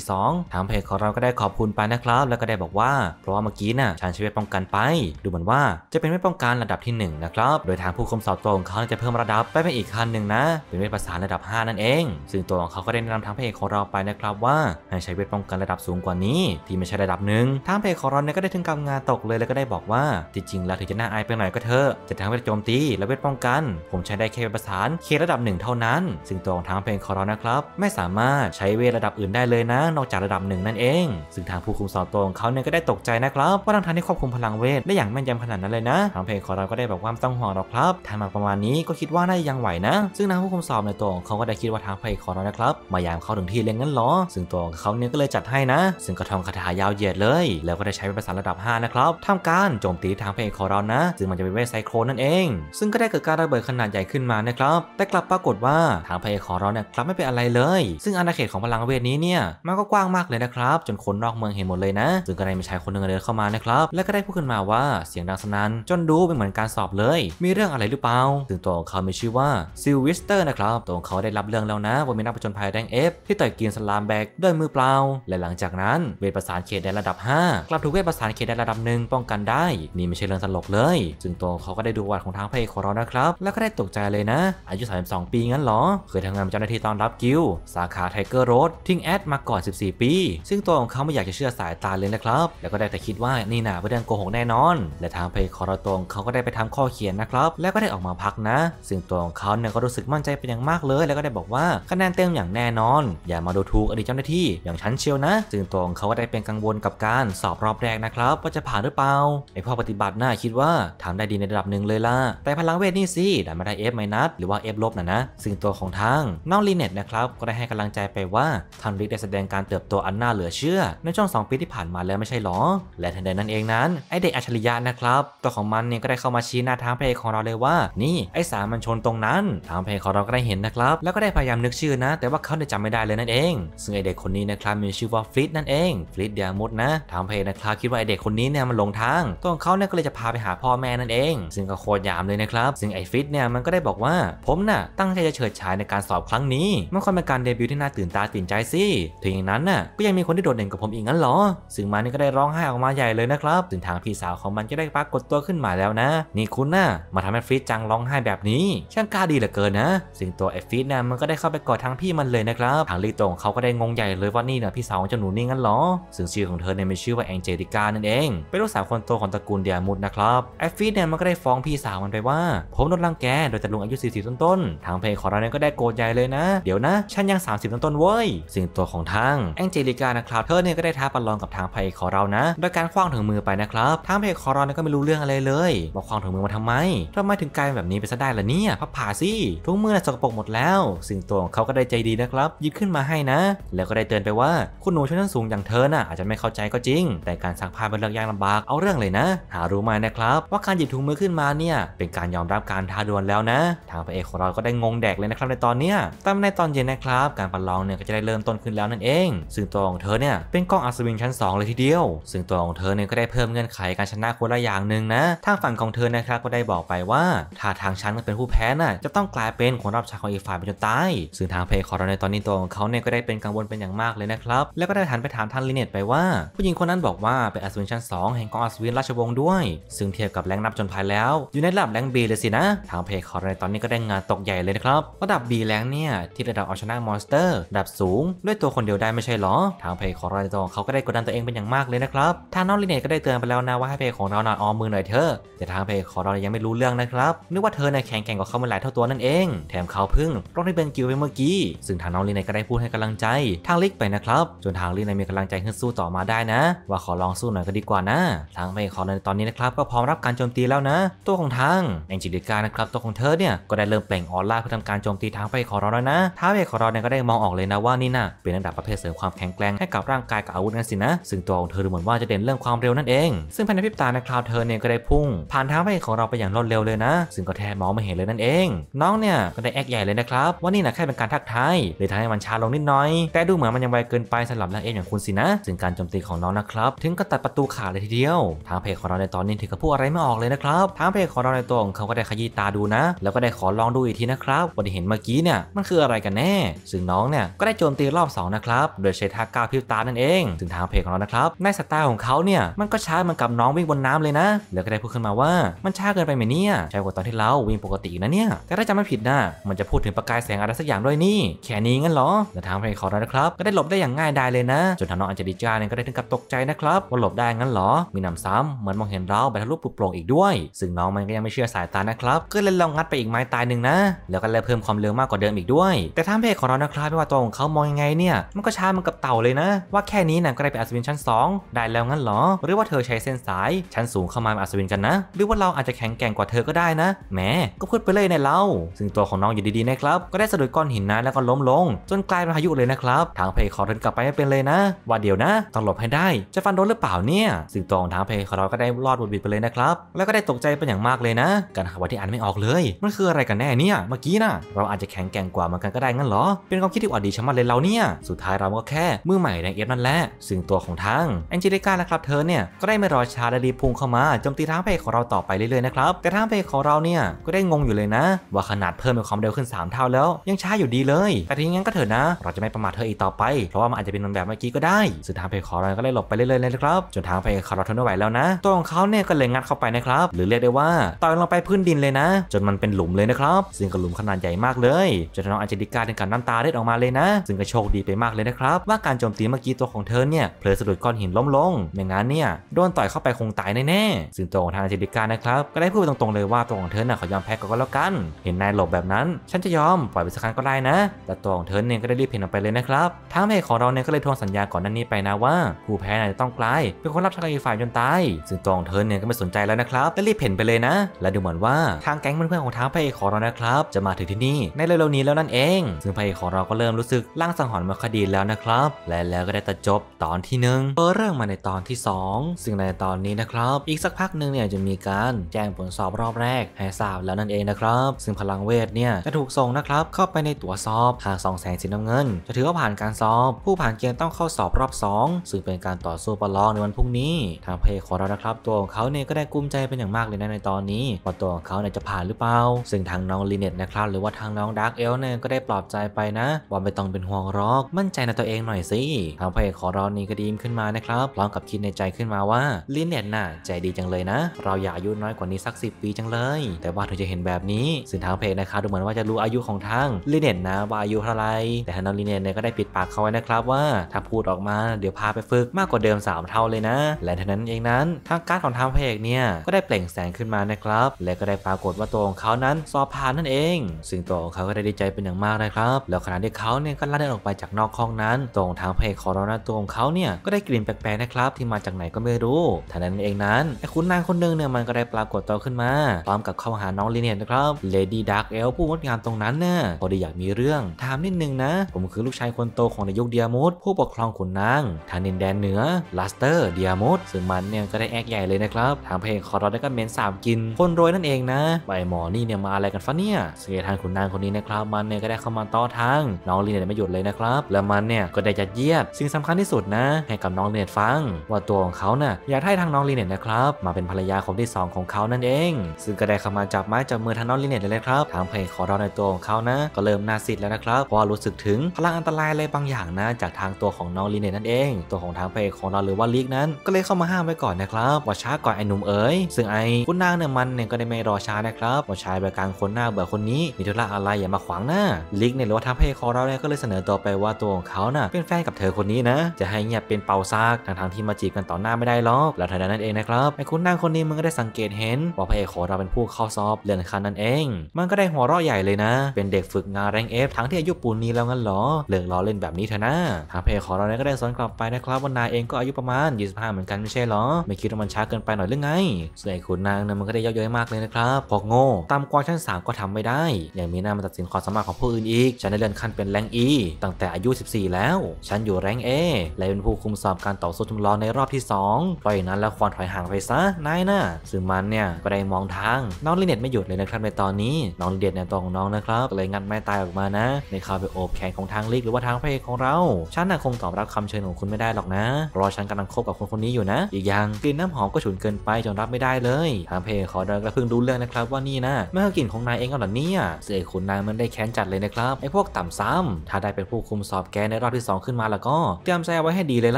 4242ทางเพจของเราก็ได้ขอบคุณไปนะครับ แล้วก็ได้บอกว่า เพราะว่าเมื่อกี้น่ะฉันใช้เวทป้องกันไป ดูเหมือนว่าจะเป็นเวทป้องกันระดับที่1นะครับโดยทางผู้คุมสอบตัวของเขาจะเพิ่มระดับไปเป็นอีกขั้นหนึ่งนะเป็นเวทประสานระดับ 5 นั่นเอง ซึ่งตัวของเขาก็ได้แนะนำทางเพจของเราไปนะครับ ว่าให้ใช้เวทป้องกันระดับสูงกว่านี้ ที่ไม่ใช่ระดับหนึ่งทางเพจของเราเนี่ยก็ได้ถึงกับงานตกเลยแล้วก็ได้บอกว่าจริงๆ แล้วถึงจะน่าอายไปหน่อยก็เถอะอ์จะทั้งเวทโจมตีและเวทป้องกัน ผมใช้ได้แค่ประสานเคระดับหนึ่งเท่านั้นซึ่งตัวของทางเพลงคอร์นะครับไม่สามารถใช้เวทระดับอื่นได้เลยนะนอกจากระดับหนึ่งนั่นเอง ซึ่งทางผู้คุมสอนตัวของเขาเนี่ยก็ได้ตกใจนะครับ ว่าทางทานที่ควบคุมพลังเวทได้อย่างแม่นยำขนาดนั้นเลยนะทางเพลงคอร์ก็ได้บอกว่าต้องห่วงหรอกครับทำมาประมาณนี้ก็คิดว่าน่าจะยังไหวนะ ซึ่งทางผู้คุมสอบในตัวของเขาก็ได้คิดว่าทางเพลงคอร์นะครับมายามเขาถึงที่เล่งงั้นหรอซึ่งตัวของเขาเนี่ยก็เลยจัดให้นะ ซึ่งกระทองคาถายาวเหยียดเลย แล้วก็ได้ใช้เป็นภาษาระดับ5นะครับทำการโจมตีทางเพลงคอร์นะซึ่งมันจะเป็นเวทซโครนนั่นเอง ซึ่งก็ได้เกิดการระเบิดขนาดใหญ่ขึ้นมานะครับ แต่กลับปรากฏว่าทางพายเอกของเราเนี่ยกลับไม่เป็นอะไรเลย ซึ่งอาณาเขตของพลังเวทนี้เนี่ยมันก็กว้างมากเลยนะครับ จนคนนอกเมืองเห็นหมดเลยนะซึ่งก็ได้มีชายคนหนึ่งเดินเข้ามานะครับ และก็ได้พูดขึ้นมาว่า เสียงดังสนั่นจนดูเป็นเหมือนการสอบเลย มีเรื่องอะไรหรือเปล่าซึ่งตัวของเขา มีชื่อว่าซิลวิสเตอร์นะครับ ตัวของเขาได้รับเรื่องแล้วนะ ว่ามีนักผจญภัยแดงเอฟที่ต่อยกินสลามแบกด้วยมือเปล่า และหลังจากนั้น เวทประสานเขตได้ระดับ5กลับถูกเวทประสานเขตได้ระดับหนึ่งป้องกันได้นี่ไม่ใช่เรื่องตลกเลยซึ่งตัวเขาก็ได้ดูประวัติของทางพระเอกของเรานะครับแล้วก็ได้ตกใจเลยนะ อายุ 32 ปีงั้นหรอเคยทำงานเป็นเจ้าหน้าที่ตอนรับกิลสาขาไทเกอร์โรดทิ้งแอดมาก่อน 14 ปี ซึ่งตัวของเขาไม่อยากจะเชื่อสายตาเลยนะครับ แล้วก็ได้แต่คิดว่านี่น่ะเพื่อนโกหกแน่นอน และทางพระเอกของเราตรงเขาก็ได้ไปทำข้อเขียนนะครับ แล้วก็ได้ออกมาพักนะ ซึ่งตัวของเขาเนี่ยก็รู้สึกมั่นใจเป็นอย่างมากเลย แล้วก็ได้บอกว่าคะแนนเต็มอย่างแน่นอน อย่ามาดูถูกอดีตเจ้าหน้าที่ อย่างฉันเชียวนะ ซึ่งตัวของเขาก็ได้เป็นกังวลกับการสอบรอบแรกนะครับว่าจะผ่านหรือเปล่าไอพ่อปฏิบัติหน้าคิดว่าทำได้ดีในระระดับหนึ่งเลยล่ะ แต่พลังเวทนี่สิดันมาได้เอฟไมนัสหรือว่าเอฟลบนะนะ ซึ่งตัวของทางน้องลีเน็ตนะครับ ก็ได้ให้กำลังใจไปว่าทันริกได้แสดงการเติบโตอันน่าเหลือเชื่อ ในช่วง2 ปีที่ผ่านมาแล้วไม่ใช่หรอ และทันใดนั้นเองนั้น ไอเด็ก อัจฉริยะนะครับ ตัวของมันเนี่ย ก็ได้เข้ามาชี้หน้าทางเพลงของเราเลยว่า นี่ไอสามัญชนตรงนั้นทางเพลงของเราก็ได้เห็นนะครับ แล้วก็ได้พยายามนึกชื่อนะ แต่ว่าเขาเนจำไม่ได้เลยนั่นเอง ซึ่งไอเด็กคนนี้นะครับ มีชื่อว่าฟลิตนั่นเองฟลิตเดียมุดนะทางพระนะครับคิดว่าไอเด็กคนนี้เนี่ยมันหลงทางตัวของเขาเนี่ยก็เลยจะพาไปหาพ่อแม่นั่นเองซึ่งก็โคตรยามเลยนะครับ ซึ่งไอฟิตเนี่ยมันก็ได้บอกว่าผมน่ะตั้งใจจะเฉิดฉายในการสอบครั้งนี้ไม่ค่อยเป็นการเดบิวต์ที่น่า ตื่นตาตื่นใจสิถึงอย่างนั้นน่ะก็ยังมีคนที่โดดเด่นกับผมอีกงั้นหรอ ซึ่งมันนี่ก็ได้ร้องไห้ออกมาใหญ่เลยนะครับซึ่งทางพี่สาวของมันก็ได้ปรากฏตัวขึ้นมาแล้วนะนี่คุณน่ะมาทำให้ฟิตจังร้องไห้แบบนี้ช่างกล้าดีเหลือเกินนะ ซึ่งตัวไอฟิตนี่ยมันก็ได้เข้าไปกอดทางพี่มันเลยนะครับทางลีตงเขาก็ได้งงใหญ่เลยว่านี่น่ะพี่สาวของเจ้าหนูนี่งั้นหรอซึ่งชื่อของเธอเนี่ยมีชื่อว่าแองเจลิกานั่นเองเป็นลูกสาวคนโตของตระกูลเดียมุดนะครับไอฟิตเนี่ยมันก็ได้ฟ้องพี่สาวมันไปว่าผมโดนรังแก โดยจัดลุงอายุ40ต้นๆทางเพลงของเราเนี่ยก็ได้โกรธใหญ่เลยนะ เดี๋ยวนะฉันยัง 30ต้นๆเว้ย สิ่งตัวของทางแองเจลิกานะครับเธอเนี่ยก็ได้ท้าประลองกับทางเพลงของเรานะ โดยการคว้างถึงมือไปนะครับ ทางเพลงของเราเนี่ยก็ไม่รู้เรื่องอะไรเลยมาคว้างถึงมือมาทำไมทำไมถึงกลายแบบนี้ไปซะได้ล่ะเนี่ยพับผ่าสิทุกมือสกปรกหมดแล้ว สิ่งตัวของเขาก็ได้ใจดีนะครับ หยิบขึ้นมาให้นะ แล้วก็ได้เตือนไปว่า คุณหนูชั้นสูงอย่างเธอน่ะอาจจะไม่เข้าใจก็จริง แต่การสักผ้าเป็นเรื่องยากลำบากเอาเรื่องเลยนะ หารู้ไหมนะครับ ว่าการหยิบถุงมืขึ้นมาเนี่ยเป็นการยอมรับการท้าดวลแล้วนะทางพระเอกของเราก็ได้งงแดกเลยนะครับในตอนเนี้ยตามในตอนเย็นนะครับ การประลองเนี่ยก็จะได้เริ่มต้นขึ้นแล้วนั่นเอง ซึ่งตัวของเธอเนี่ยเป็นกล้องอัศวินชั้น 2 เลยทีเดียว ซึ่งตัวของเธอเนี่ยก็ได้เพิ่มเงื่อนไขการชนะคนละอย่างหนึ่งนะทางฝั่งของเธอนะครับก็ได้บอกไปว่าถ้าทางชั้นเป็นผู้แพ้น่ะจะต้องกลายเป็นคนรับใช้ของอีกฝ่ายไปจนตายซึ่งทางเพกของเราในตอนนี้ตัวของเขาเนี่ยก็ได้เป็นกังวลเป็นอย่างมากเลยนะครับแล้วก็ได้หันไปถามท่านลิเนตไปว่า ผู้หญิงคนนั้นบอกว่าเป็นอัศวินชั้น2แห่งกองอัศวินราชวงศ์ด้วยซึ่งเทียบกับแรงนับจนภายแล้วอยู่ในระดับแรงบีเลยสินะ ทางเพจคอร์ในตอนนี้ก็ได้งานตกใหญ่เลยนะครับระดับบีแรงเนี่ยที่ระดับเอาชนะมอนสเตอร์ระดับสูง ด้วยตัวคนเดียวได้ไม่ใช่หรอ ทางเพจคอร์ในตอนเขาก็ได้กดดันตัวเองเป็นอย่างมากเลยนะครับ ทางน้องลิเนตก็ได้เตือนไปแล้วนะว่าให้เพจของเราหน่อยออมมือหน่อยเถอะแต่ทางเพจคองเรนยังไม่รู้เรื่องนะครับนึกว่าเธอเนี่ยแข่งแข่งกับเขามาหลายเท่าตัวนั่นเอง แถมเขาพึ่งรองที่เบนกิวไปเมื่อกี้ ซึ่งทางน้องลิเนตก็ได้พูดให้กำลังใจ ทางลิกไปนะครับจนทางลิเนตมีกำลังใจขึ้นสู้ต่อมาได้นะ ว่าขอลองสู้หน่อยก็ดีกว่านะทางเพจคอร์ในตอนนี้นะครับก็พร้อมรับการโจมตีแล้วนะตัวของทางแองจิลิกานะครับตัวของเธอเนี่ยก็ได้เริ่มแปลงออร่าเพื่อทำการโจมตีทางไปขอรเรแล้วนะท้าไปขอร์รเนี่ยก็ได้มองออกเลยนะว่านี่นะเป็นระดับประเภท เสริมความแข็งแกร่งให้กับร่างกายกับอาวุธนั่นสินะ ซึ่งตัวของเธอดูเหมือนว่าจะเด่นเรื่องความเร็วนั่นเอง ซึ่งภายในพริบตานะครับเธอเนี่ยก็ได้พุ่งผ่านทางไปของเราไปอย่างรวดเร็วเลยนะ ซึ่งก็แทบมองไม่เห็นเลยนั่นเองน้องเนี่ยก็ได้แอกใหญ่เลยนะครับว่านี่นะแค่เป็นการทักทายเลยทำให้มันช้าลงนิดหน่อย แต่ดูเหมือนมันยังไวเกินไปสำหรับนางเอกอย่างคุณสินะ ซึ่งการโจมตีของน้องนะครับ ถึงกับตัดประตูขาดเลยทีเดียวทางเพจของเราในตอนนี้ถึงกับพูดอะไรไม่ออกเลยนะครับทางเพจของเราในตัวของเขาก็ได้ขยี้ตาดูนะ แล้วก็ได้ขอลองดูอีกทีนะครับว่าที่เห็นเมื่อกี้เนี่ย มันคืออะไรกันแน่ ซึ่งน้องเนี่ย ก็ได้โจมตีรอบ2นะครับ โดยใช้ท่าก้าวพิวตานั่นเอง ถึงทางเพจของเรานะครับในสไตล์ของเขาเนี่ยมันก็ช้าเหมือนกับน้องวิ่งบนน้ำเลยนะแล้วก็ได้พูดขึ้นมาว่า มันช้าเกินไปไหมเนี่ยช้ากว่าตอนที่เราวิ่งปกตินะเนี่ยแต่ถ้าจำไม่ผิดนะ มันจะพูดถึงประกายแสงอะไรสักอย่างด้วยนี่แค่นี้งั้นเหรอแต่ทางเพจของเรานะครับก็ได้หลบได้อย่างง่ายดายเลยนะจนทางน้องอัญเจลิจ้าเนี่ยก็ได้ถึงกับตกใจนะครับว่าหลบได้งั้นหรอมีนำซ้ำเหมือนมองเห็นเราไปทะลุปุบโปร่งอีกด้วยซึ่งน้องมันก็ยังไม่เชื่อสายตานะครับก็เลยลองงัดไปอีกไม้ตายหนึ่งนะ แล้วก็เลยเพิ่มความเร็วมากกว่าเดิมอีกด้วย แต่ท้าเพจของเรานะครับไม่ว่าตัวของเขามองยังไงเนี่ยมันก็ช้ามันกับเต่าเลยนะ ว่าแค่นี้นะก็ได้ไปอัศวินชั้น 2 ได้แล้วงั้นหรอ หรือว่าเธอใช้เส้นสายชั้นสูงเข้ามาอัศวินกันนะ หรือว่าเราอาจจะแข็งแกร่งกว่าเธอก็ได้นะแหมก็พูดไปเลยในเรา ซึ่งตัวของน้องอยู่ดีๆนะครับก็ได้สะดุดก้อนหินนะแล้วก็ล้มลง จนกลายเป็นพายุเลยนะครับทางเพจขอเดินกลับไปไม่เป็นเลยนะ ว่าเดี๋ยวนะต้องหลบให้ได้ จะฟันโดนหรือเปล่าเนี่ยซึ่งตัวของทางเพจของเราก็ได้รอดบุดบิดไปเลยนะครับแล้วก็ได้ตกใจใจเป็นอย่างมากเลยนะการหาวัตที่อ่านไม่ออกเลยมันคืออะไรกันแน่เนี่ยเมื่อกี้นะเราอาจจะแข็งแกร่งกว่ามันกันก็ได้งั้นเหรอเป็นความคิดที่อดดีชะมัดเลยเราเนี่ยสุดท้ายเราก็แค่มือใหม่ในเอฟนั่นแหละซึ่งตัวของทางแองเจลิก้านะครับเธอเนี่ยก็ได้ไม่รอช้าและรีพุ่งเข้ามาโจมตีทางเพลของเราต่อไปเรื่อยๆนะครับแต่ทางเพลของเราเนี่ยก็ได้งงอยู่เลยนะ ว่าขนาดเพิ่มเป็นความเร็วขึ้น 3 เท่าแล้ว ยังช้าอยู่ดีเลยแต่ทีนี้งั้นก็เถอะนะ เราจะไม่ประมาทเธออีกต่อไปเพราะว่ามันอาจจะเป็นแบบเมื่อกี้ก็ได้สุดทางเพลของเราก็เลยหลบไปเรื่อยๆเลยครับจนทางเพลของเราทนไม่ไหวแล้วนะตัวของเขาเนี่ยก็เลยงัดเข้าไปนะครับหรือเียกได้ว่าต่อยลงไปพื้นดินเลยนะ จนมันเป็นหลุมเลยนะครับ ซึ่งก็หลุมขนาดใหญ่มากเลย จนน้องอัญเจลิกาถึงกับน้ำตาเล็ดออกมาเลยนะ ซึ่งก็โชคดีไปมากเลยนะครับ ว่าการโจมตีเมื่อกี้ตัวของเธอเนี่ยเผลอสะดุดก้อนหินล้มลงไม่งั้นเนี่ยโดนต่อยเข้าไปคงตายแน่ๆซึ่งตัวของทางอัญเจลิกานะครับก็ได้พูดตรงๆเลยว่าตัวของเธอน่ะขอยอมแพ้ก็แล้วกัน เห็นนายหลบแบบนั้นฉันจะยอมปล่อยไปสักครั้งก็ได้นะ แต่ตัวของเธอเนี่ยก็ได้รีบเพ่นออกไปเลยนะครับทางแม่ของเราเนี่ยก็เลยทวงสัญญาก่อนนั้นนี้ไปนะว่าผู้แพ้น่ะจะต้องกลายเป็นคนรับใช้ีฝ่ายจนตายซึ่งตัวของเธอเนี่ยก็ไม่สนใจแล้วนะครับและรีบเห็นไปเลยนะและดูเหมือนว่าทางแก๊งเพื่อนๆของท้าพระเอกของเรานะครับ จะมาถึงที่นี่ในเร็วๆนี้แล้วนั่นเองซึ่งพระเอกของเราก็เริ่มรู้สึกล่างสังหรณ์มาคดีแล้วนะครับและแล้วก็ได้ตัดจบตอนที่หนึ่งเปิดเรื่องมาในตอนที่ 2 ซึ่งในตอนนี้นะครับอีกสักพักหนึ่งเนี่ยจะมีการแจ้งผลสอบรอบแรกให้ทราบแล้วนั่นเองนะครับซึ่งพลังเวทเนี่ยจะถูกส่งนะครับเข้าไปในตัวสอบหากสองแสงสีน้ำเงินจะถือว่าผ่านการสอบ ผู้ผ่านเกณฑ์ต้องเข้าสอบรอบ2 ซึ่งเป็นการต่อสู้ประลองในวันพรุ่งนี้ ทางพระเอกของเรานะครับตัวของเขาเนี่ยก็ได้กุ้มใจเป็นอย่างมากากเลยนะในตอนนี้ว่าตัวของเขาเนี่ยจะผ่านหรือเปล่าซึ่งทางน้องลีเน็ตนะครับ หรือว่าทางน้องดาร์กเอลเนี่ยก็ได้ปลอบใจไปนะ ว่าไม่ต้องเป็นห่วงรอก มั่นใจในตัวเองหน่อยสิทางพระเอกของเรานี่ก็ดีมขึ้นมานะครับ พร้อมกับคิดในใจขึ้นมาว่าลีเน็ตน่ะใจดีจังเลยนะ เราอยาอายุน้อยกว่านี้สักสิปีจังเลย แต่ว่าถึงจะเห็นแบบนี้ซึ่งทางเพจนะครับดูเหมือนว่าจะรู้อายุของทางลีเน็ตนะว่าอายุเท่าไรแต่ทางน้องลีเน็ตเนี่ยก็ได้ปิดปากเขาไว้นะครับว่าถ้าพูดออกมาเดี๋ยวพาไปฝึกมากกว่าเดิม 3 เท่าเลยนะ และทันั้นเองนั้นทางการของทางเพกเนี่ยก็ได้เปล่งแสงขึ้นมานะครับและก็ได้ปรากฏว่า ตัวของเขานั้นสอบผ่านนั่นเอง ซึ่งตัวของเขา ก็ได้ดีใจเป็นอย่างมากนะครับ แล้วขณะที่เขาเนี่ย ก็ลั่นออกไปจากนอกห้องนั้น ตรงทางเพคของเรานะตัวของเขาเนี่ย ก็ได้กลิ่นแปลกๆนะครับ ที่มาจากไหนก็ไม่รู้ทันนั้นเองนั้นไอ้คุณนางคนนึงเนี่ย มันก็ได้ปรากฏตัวขึ้นมา พร้อมกับเข้าหาน้องลีเนียนะครับ เลดี้ดาร์กเอลผู้งดงามตรงนั้นเนี่ยพอดีอยากมีเรื่อง ถามนิดนึงนะ ผมคือลูกชายคนโตของนายกเดียมดผู้ปกครองขุนนาง ทางดินแดนเหนือลัสเตอร์เดียมดซึ่งมันเนี่ยก็ได้แอกใหญ่เลยนะครับทางเพคของเราได้ก็เมงสากินคนรวยนั่นเองนะใบหมอนี่เนี่ยมาอะไรกันฟะเนี่ยเสียทางขุนนางคนนี้นะครับมันเนี่ยก็ได้เข้ามาต่อทางน้องลีเนตไม่หยุดเลยนะครับ แล้วมันเนี่ยก็ได้จัดเยียดสิ่งสำคัญที่สุด นะให้กับน้องลีเนตฟัง ว่าตัวของเขาเนี่ยอยากให้ทางน้องลีเนตนะครับมาเป็นภรรยาคนที่ 2 ของเขานั่นเอง ซึ่งก็ได้เข้ามาจับไม้จับมือทางน้องลีเนตเลยครับทางเพลงขอร้องในตัวของเขานะ ก็เริ่มนาสิดแล้วนะครับเพราะรู้สึกถึงพลังอันตรายอะไรบางอย่างนะ จากทางตัวของน้องลีเนตนั่นเอง ตัวของทางเพลงของเราหรือว่าลีกนั้น ก็เลยเข้ามาห้ามไว้ก่อนนะครับว่าช้าก่อนไอ้หนุ่มเอ๋ยซึ่งไคุณนางเนี่ยมันเนี่ยก็ได้ไม่รอช้านะครับว่าชายบริการคนหน้าเบื่อคนนี้มีธุระอะไรอย่ามาขวางหน้าลิกเนี่ยหรือว่าทำให้คอเราเนี่ยก็เลยเสนอตัวไปว่าตัวของเขาน่ะเป็นแฟนกับเธอคนนี้นะจะให้เงียบเป็นเป่าซากทางทที่มาจีบกันต่อหน้าไม่ได้หรอกแล้วเท่นั้นเองนะครับไอ้คุณนางคนนี้มันก็ได้สังเกตเห็นว่าพระเอกของเราเป็นผู้เข้าสอบเรื่อนขั้นนั่นเอง มันก็ได้หัวเราะใหญ่เลยนะเป็นเด็กฝึกงานแรงเอฟทั้งที่อายุปูนนี้แล้วงั้นหรอเลิกล้อเล่นแบบนี้เถอะนะทางพระเอกของเราเนี่ยก็ได้สอนกลับไปนะครับว่านายเองก็อายุประมาณ25เหมือนกันไม่ใช่หรอไม่คิดว่ามันช้าเกินไปหน่อยหรือไงส่วนไอ้คุณนางนะมันก็ได้เยอะเย้ยมากเลยนะครับพวกโง่ตามกว่าชั้น 3 ก็ทำไม่ได้ยังมีหน้ามาตัดสินความสามารถของผู้อื่นอีก ฉันได้เลื่อนขั้นเป็นแรงอีตั้งแต่อายุ 14 แล้ว ฉันอยู่แรงเอและเป็นผู้คุมสอบการต่อสู้จำลองในรอบที่2อยไปนั้นแล้วควรถอยห่างไปซะ นายนะซึ่งมันเนี่ยก็ได้มองทางน้องลิเนตไม่หยุดเลยนะครับในตอนนี้น้องลิเนตในตัวของน้องนะครับ เลยงัดไม้ตายออกมานะ ในเข่าไปโอบแขนของทางลิกหรือว่าทางพเพคของเรา ฉันน่ะคงตอบรับคำเชิญของคุณไม่ได้หรอกนะ รอฉันกำลังคบกับคนคนนี้อยู่นะ อีกอย่างกลิ่นน้ำหอมก็ฉุนเกินไปจนรับไม่ได้เลยทางเพจขอดอนก็เพิ่งรู้เรื่องนะครับว่านี่นะไม่คยกลิ่นของนายเองหรอเนี่ยเสียขุนนายมันได้แค้นจัดเลยนะครับ ไอ้พวกต่ำซ้ำถ้าได้เป็นผู้คุมสอบแกในรอบที่ 2 ขึ้นมาแล้วก็เตรียมใจไว้ให้ดีเลย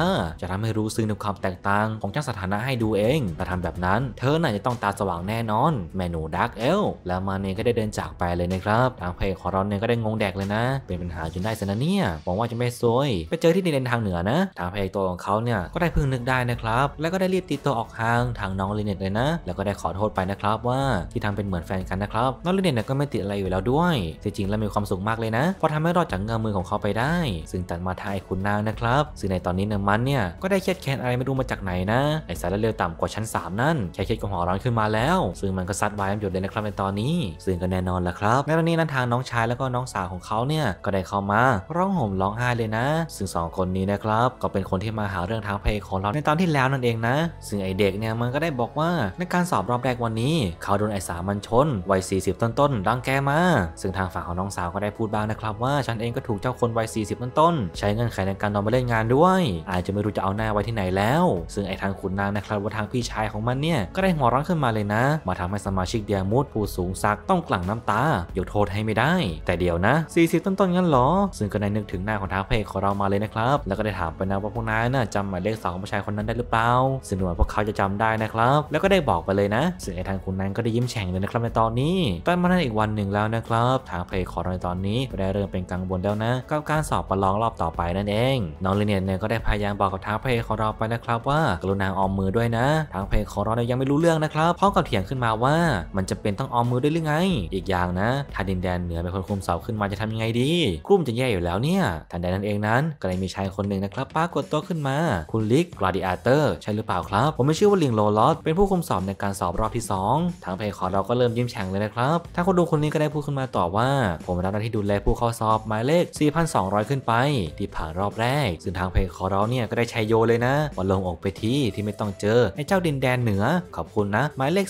ล่ะ จะทำให้รู้ซึ้งในความแตกต่างของเจ้าสถานะให้ดูเอง แต่ทำแบบนั้น เธอน่าจะต้องตาสว่างแน่นอนแมนูดักเอลแล้วมาเนก็ได้เดินจากไปเลยนะครับทางเพจขอรเราเนี่ยก็ได้งงแดกเลยนะ เป็นปัญหาจนได้สนะเนี่ยหวังว่าจะไม่ซวย ไปเจอที่ดินทางเหนือนะทางเพจตัวของเขาเนี่ยก็ได้พึ่งนึกได้นะครับแล้วก็ได้รีบตีตัวออกห่างทางน้องลินเนตเลยนะแล้วก็ได้ขอโทษไปนะครับว่าที่ทำเป็นเหมือนแฟนกันนะครับนอริเนตเนี่ยก็ไม่ติดอะไรอยู่แล้วด้วยจริงๆแล้วมีความสุขมากเลยนะเพราะทำให้รอดจากเงามือของเขาไปได้ ซึ่งตัดมาทายคุณนางนะครับซึ่งในตอนนี้เนมันเนี่ยก็ได้เครียดแค้นอะไรไม่รู้มาจากไหนนะไอสารเือวต่ำกว่าชั้น 3 นั่นแค่เครียดก็หัวร้อนขึ้นมาแล้วซึ่งมันก็ซัดวายนหยดเลยนะครับในตอนนี้ซึ่งก็แน่นอนละครับในตอนนี้นั้นทางน้องชายแล้วก็น้องสาวของเขาเนี่ยก็ได้เข้ามาร้องห่มร้องไห้เลยนะซึ่ง 2 คนนี้นะครับ ก็เป็นคนที่มาหาเรื่องทางเพลงของเราในตอนที่แล้วนั่นเองนะ ซึ่งไอเด็กเนี่ยมันก็ได้บอกว่าในการสอบรอบแรกวันนี้ เขาโดนไอ้สามัญชนวัย40 ต้นๆรังแกมาซึ่งทางฝั่งของน้องสาวก็ได้พูดบ้างนะครับว่าฉันเองก็ถูกเจ้าคนวัย40 ต้นๆใช้เงินไขในการนอนมาเล่นงานด้วย อาจจะไม่รู้จะเอาหน้าไว้ที่ไหนแล้ว ซึ่งไอ้ทางขุนนางนะครับว่าทางพี่ชายของมันเนี่ยก็ได้หัวร้อนขึ้นมาเลยนะ มาทำให้สมาชิกเดียมูดผู้สูงสักต้องกลั่งน้ำตา ยกโทษให้ไม่ได้ แต่เดี๋ยวนะ 40 ต้นๆงั้นหรอ ซึ่งก็ได้นึกถึงหน้าของทางเพจของเรามาเลยนะครับแล้วก็ได้ถามไปนะว่าพวกนายน่ะจำหมายเลขสองของผู้ชายคนนั้นได้หรือเปล่าซึ่งหนูวาพวกเขาจะจำได้นะครับแล้วก็ได้บอกไปเลยนะซึ่งไอ้ทางคุณนั้นก็ได้ยิ้มแฉ่งเลยนะครับในตอนนี้แต่มาได้อีกวันหนึ่งแล้วนะครับทางเพลขอรในตอนนี้ก็ได้เริ่มเป็นกังวลแล้วนะกับการสอบประลองรอบต่อไปนั่นเองน้องเลเนียนเนี่ยก็ได้พยายามบอกกับทางเพลขอร์ไปนะครับว่า กรุณาออมมือด้วยนะ ทางเพลขอร์เนี่ยยังไม่รู้เรื่องนะครับพร้อมกับเถียงขึ้นมาว่า มันจะเป็นต้องออมมือด้วยหรือไง อีกอย่างนะถ้าดินแดนเหนือเป็นคนคุมเสาขึ้นมาจะทำยังไงดีกลุ่มจะแย่อยู่แล้วเนี่ยทันใดนั้นเองนั้น ก็เลยมีชายคนหนึ่งนะครับปรากฏตัวขึ้นมาคุณลิกกราดิอาเตอร์ใช่หรือเปล่าครับ ผมไม่เชื่อว่าลิงโลลอสเป็นผู้คุมสอบในกาการสอบรอบที่ 2 ทางเพจของเราก็เริ่มยิ้มแฉ่งเลยนะครับ ทางคนดูคนนี้ก็ได้พูดขึ้นมาต่อว่า ผมรับหน้าที่ดูแล ผู้เข้าสอบหมายเลข 4,200 ขึ้นไป ที่ผ่านรอบแรก ซึ่งทางเพจของเราเนี่ยก็ได้ชัยโยเลยนะว่าลงออกไปที่ที่ไม่ต้องเจอไอ้เจ้าดินแดนเหนือ ขอบคุณนะหมายเลข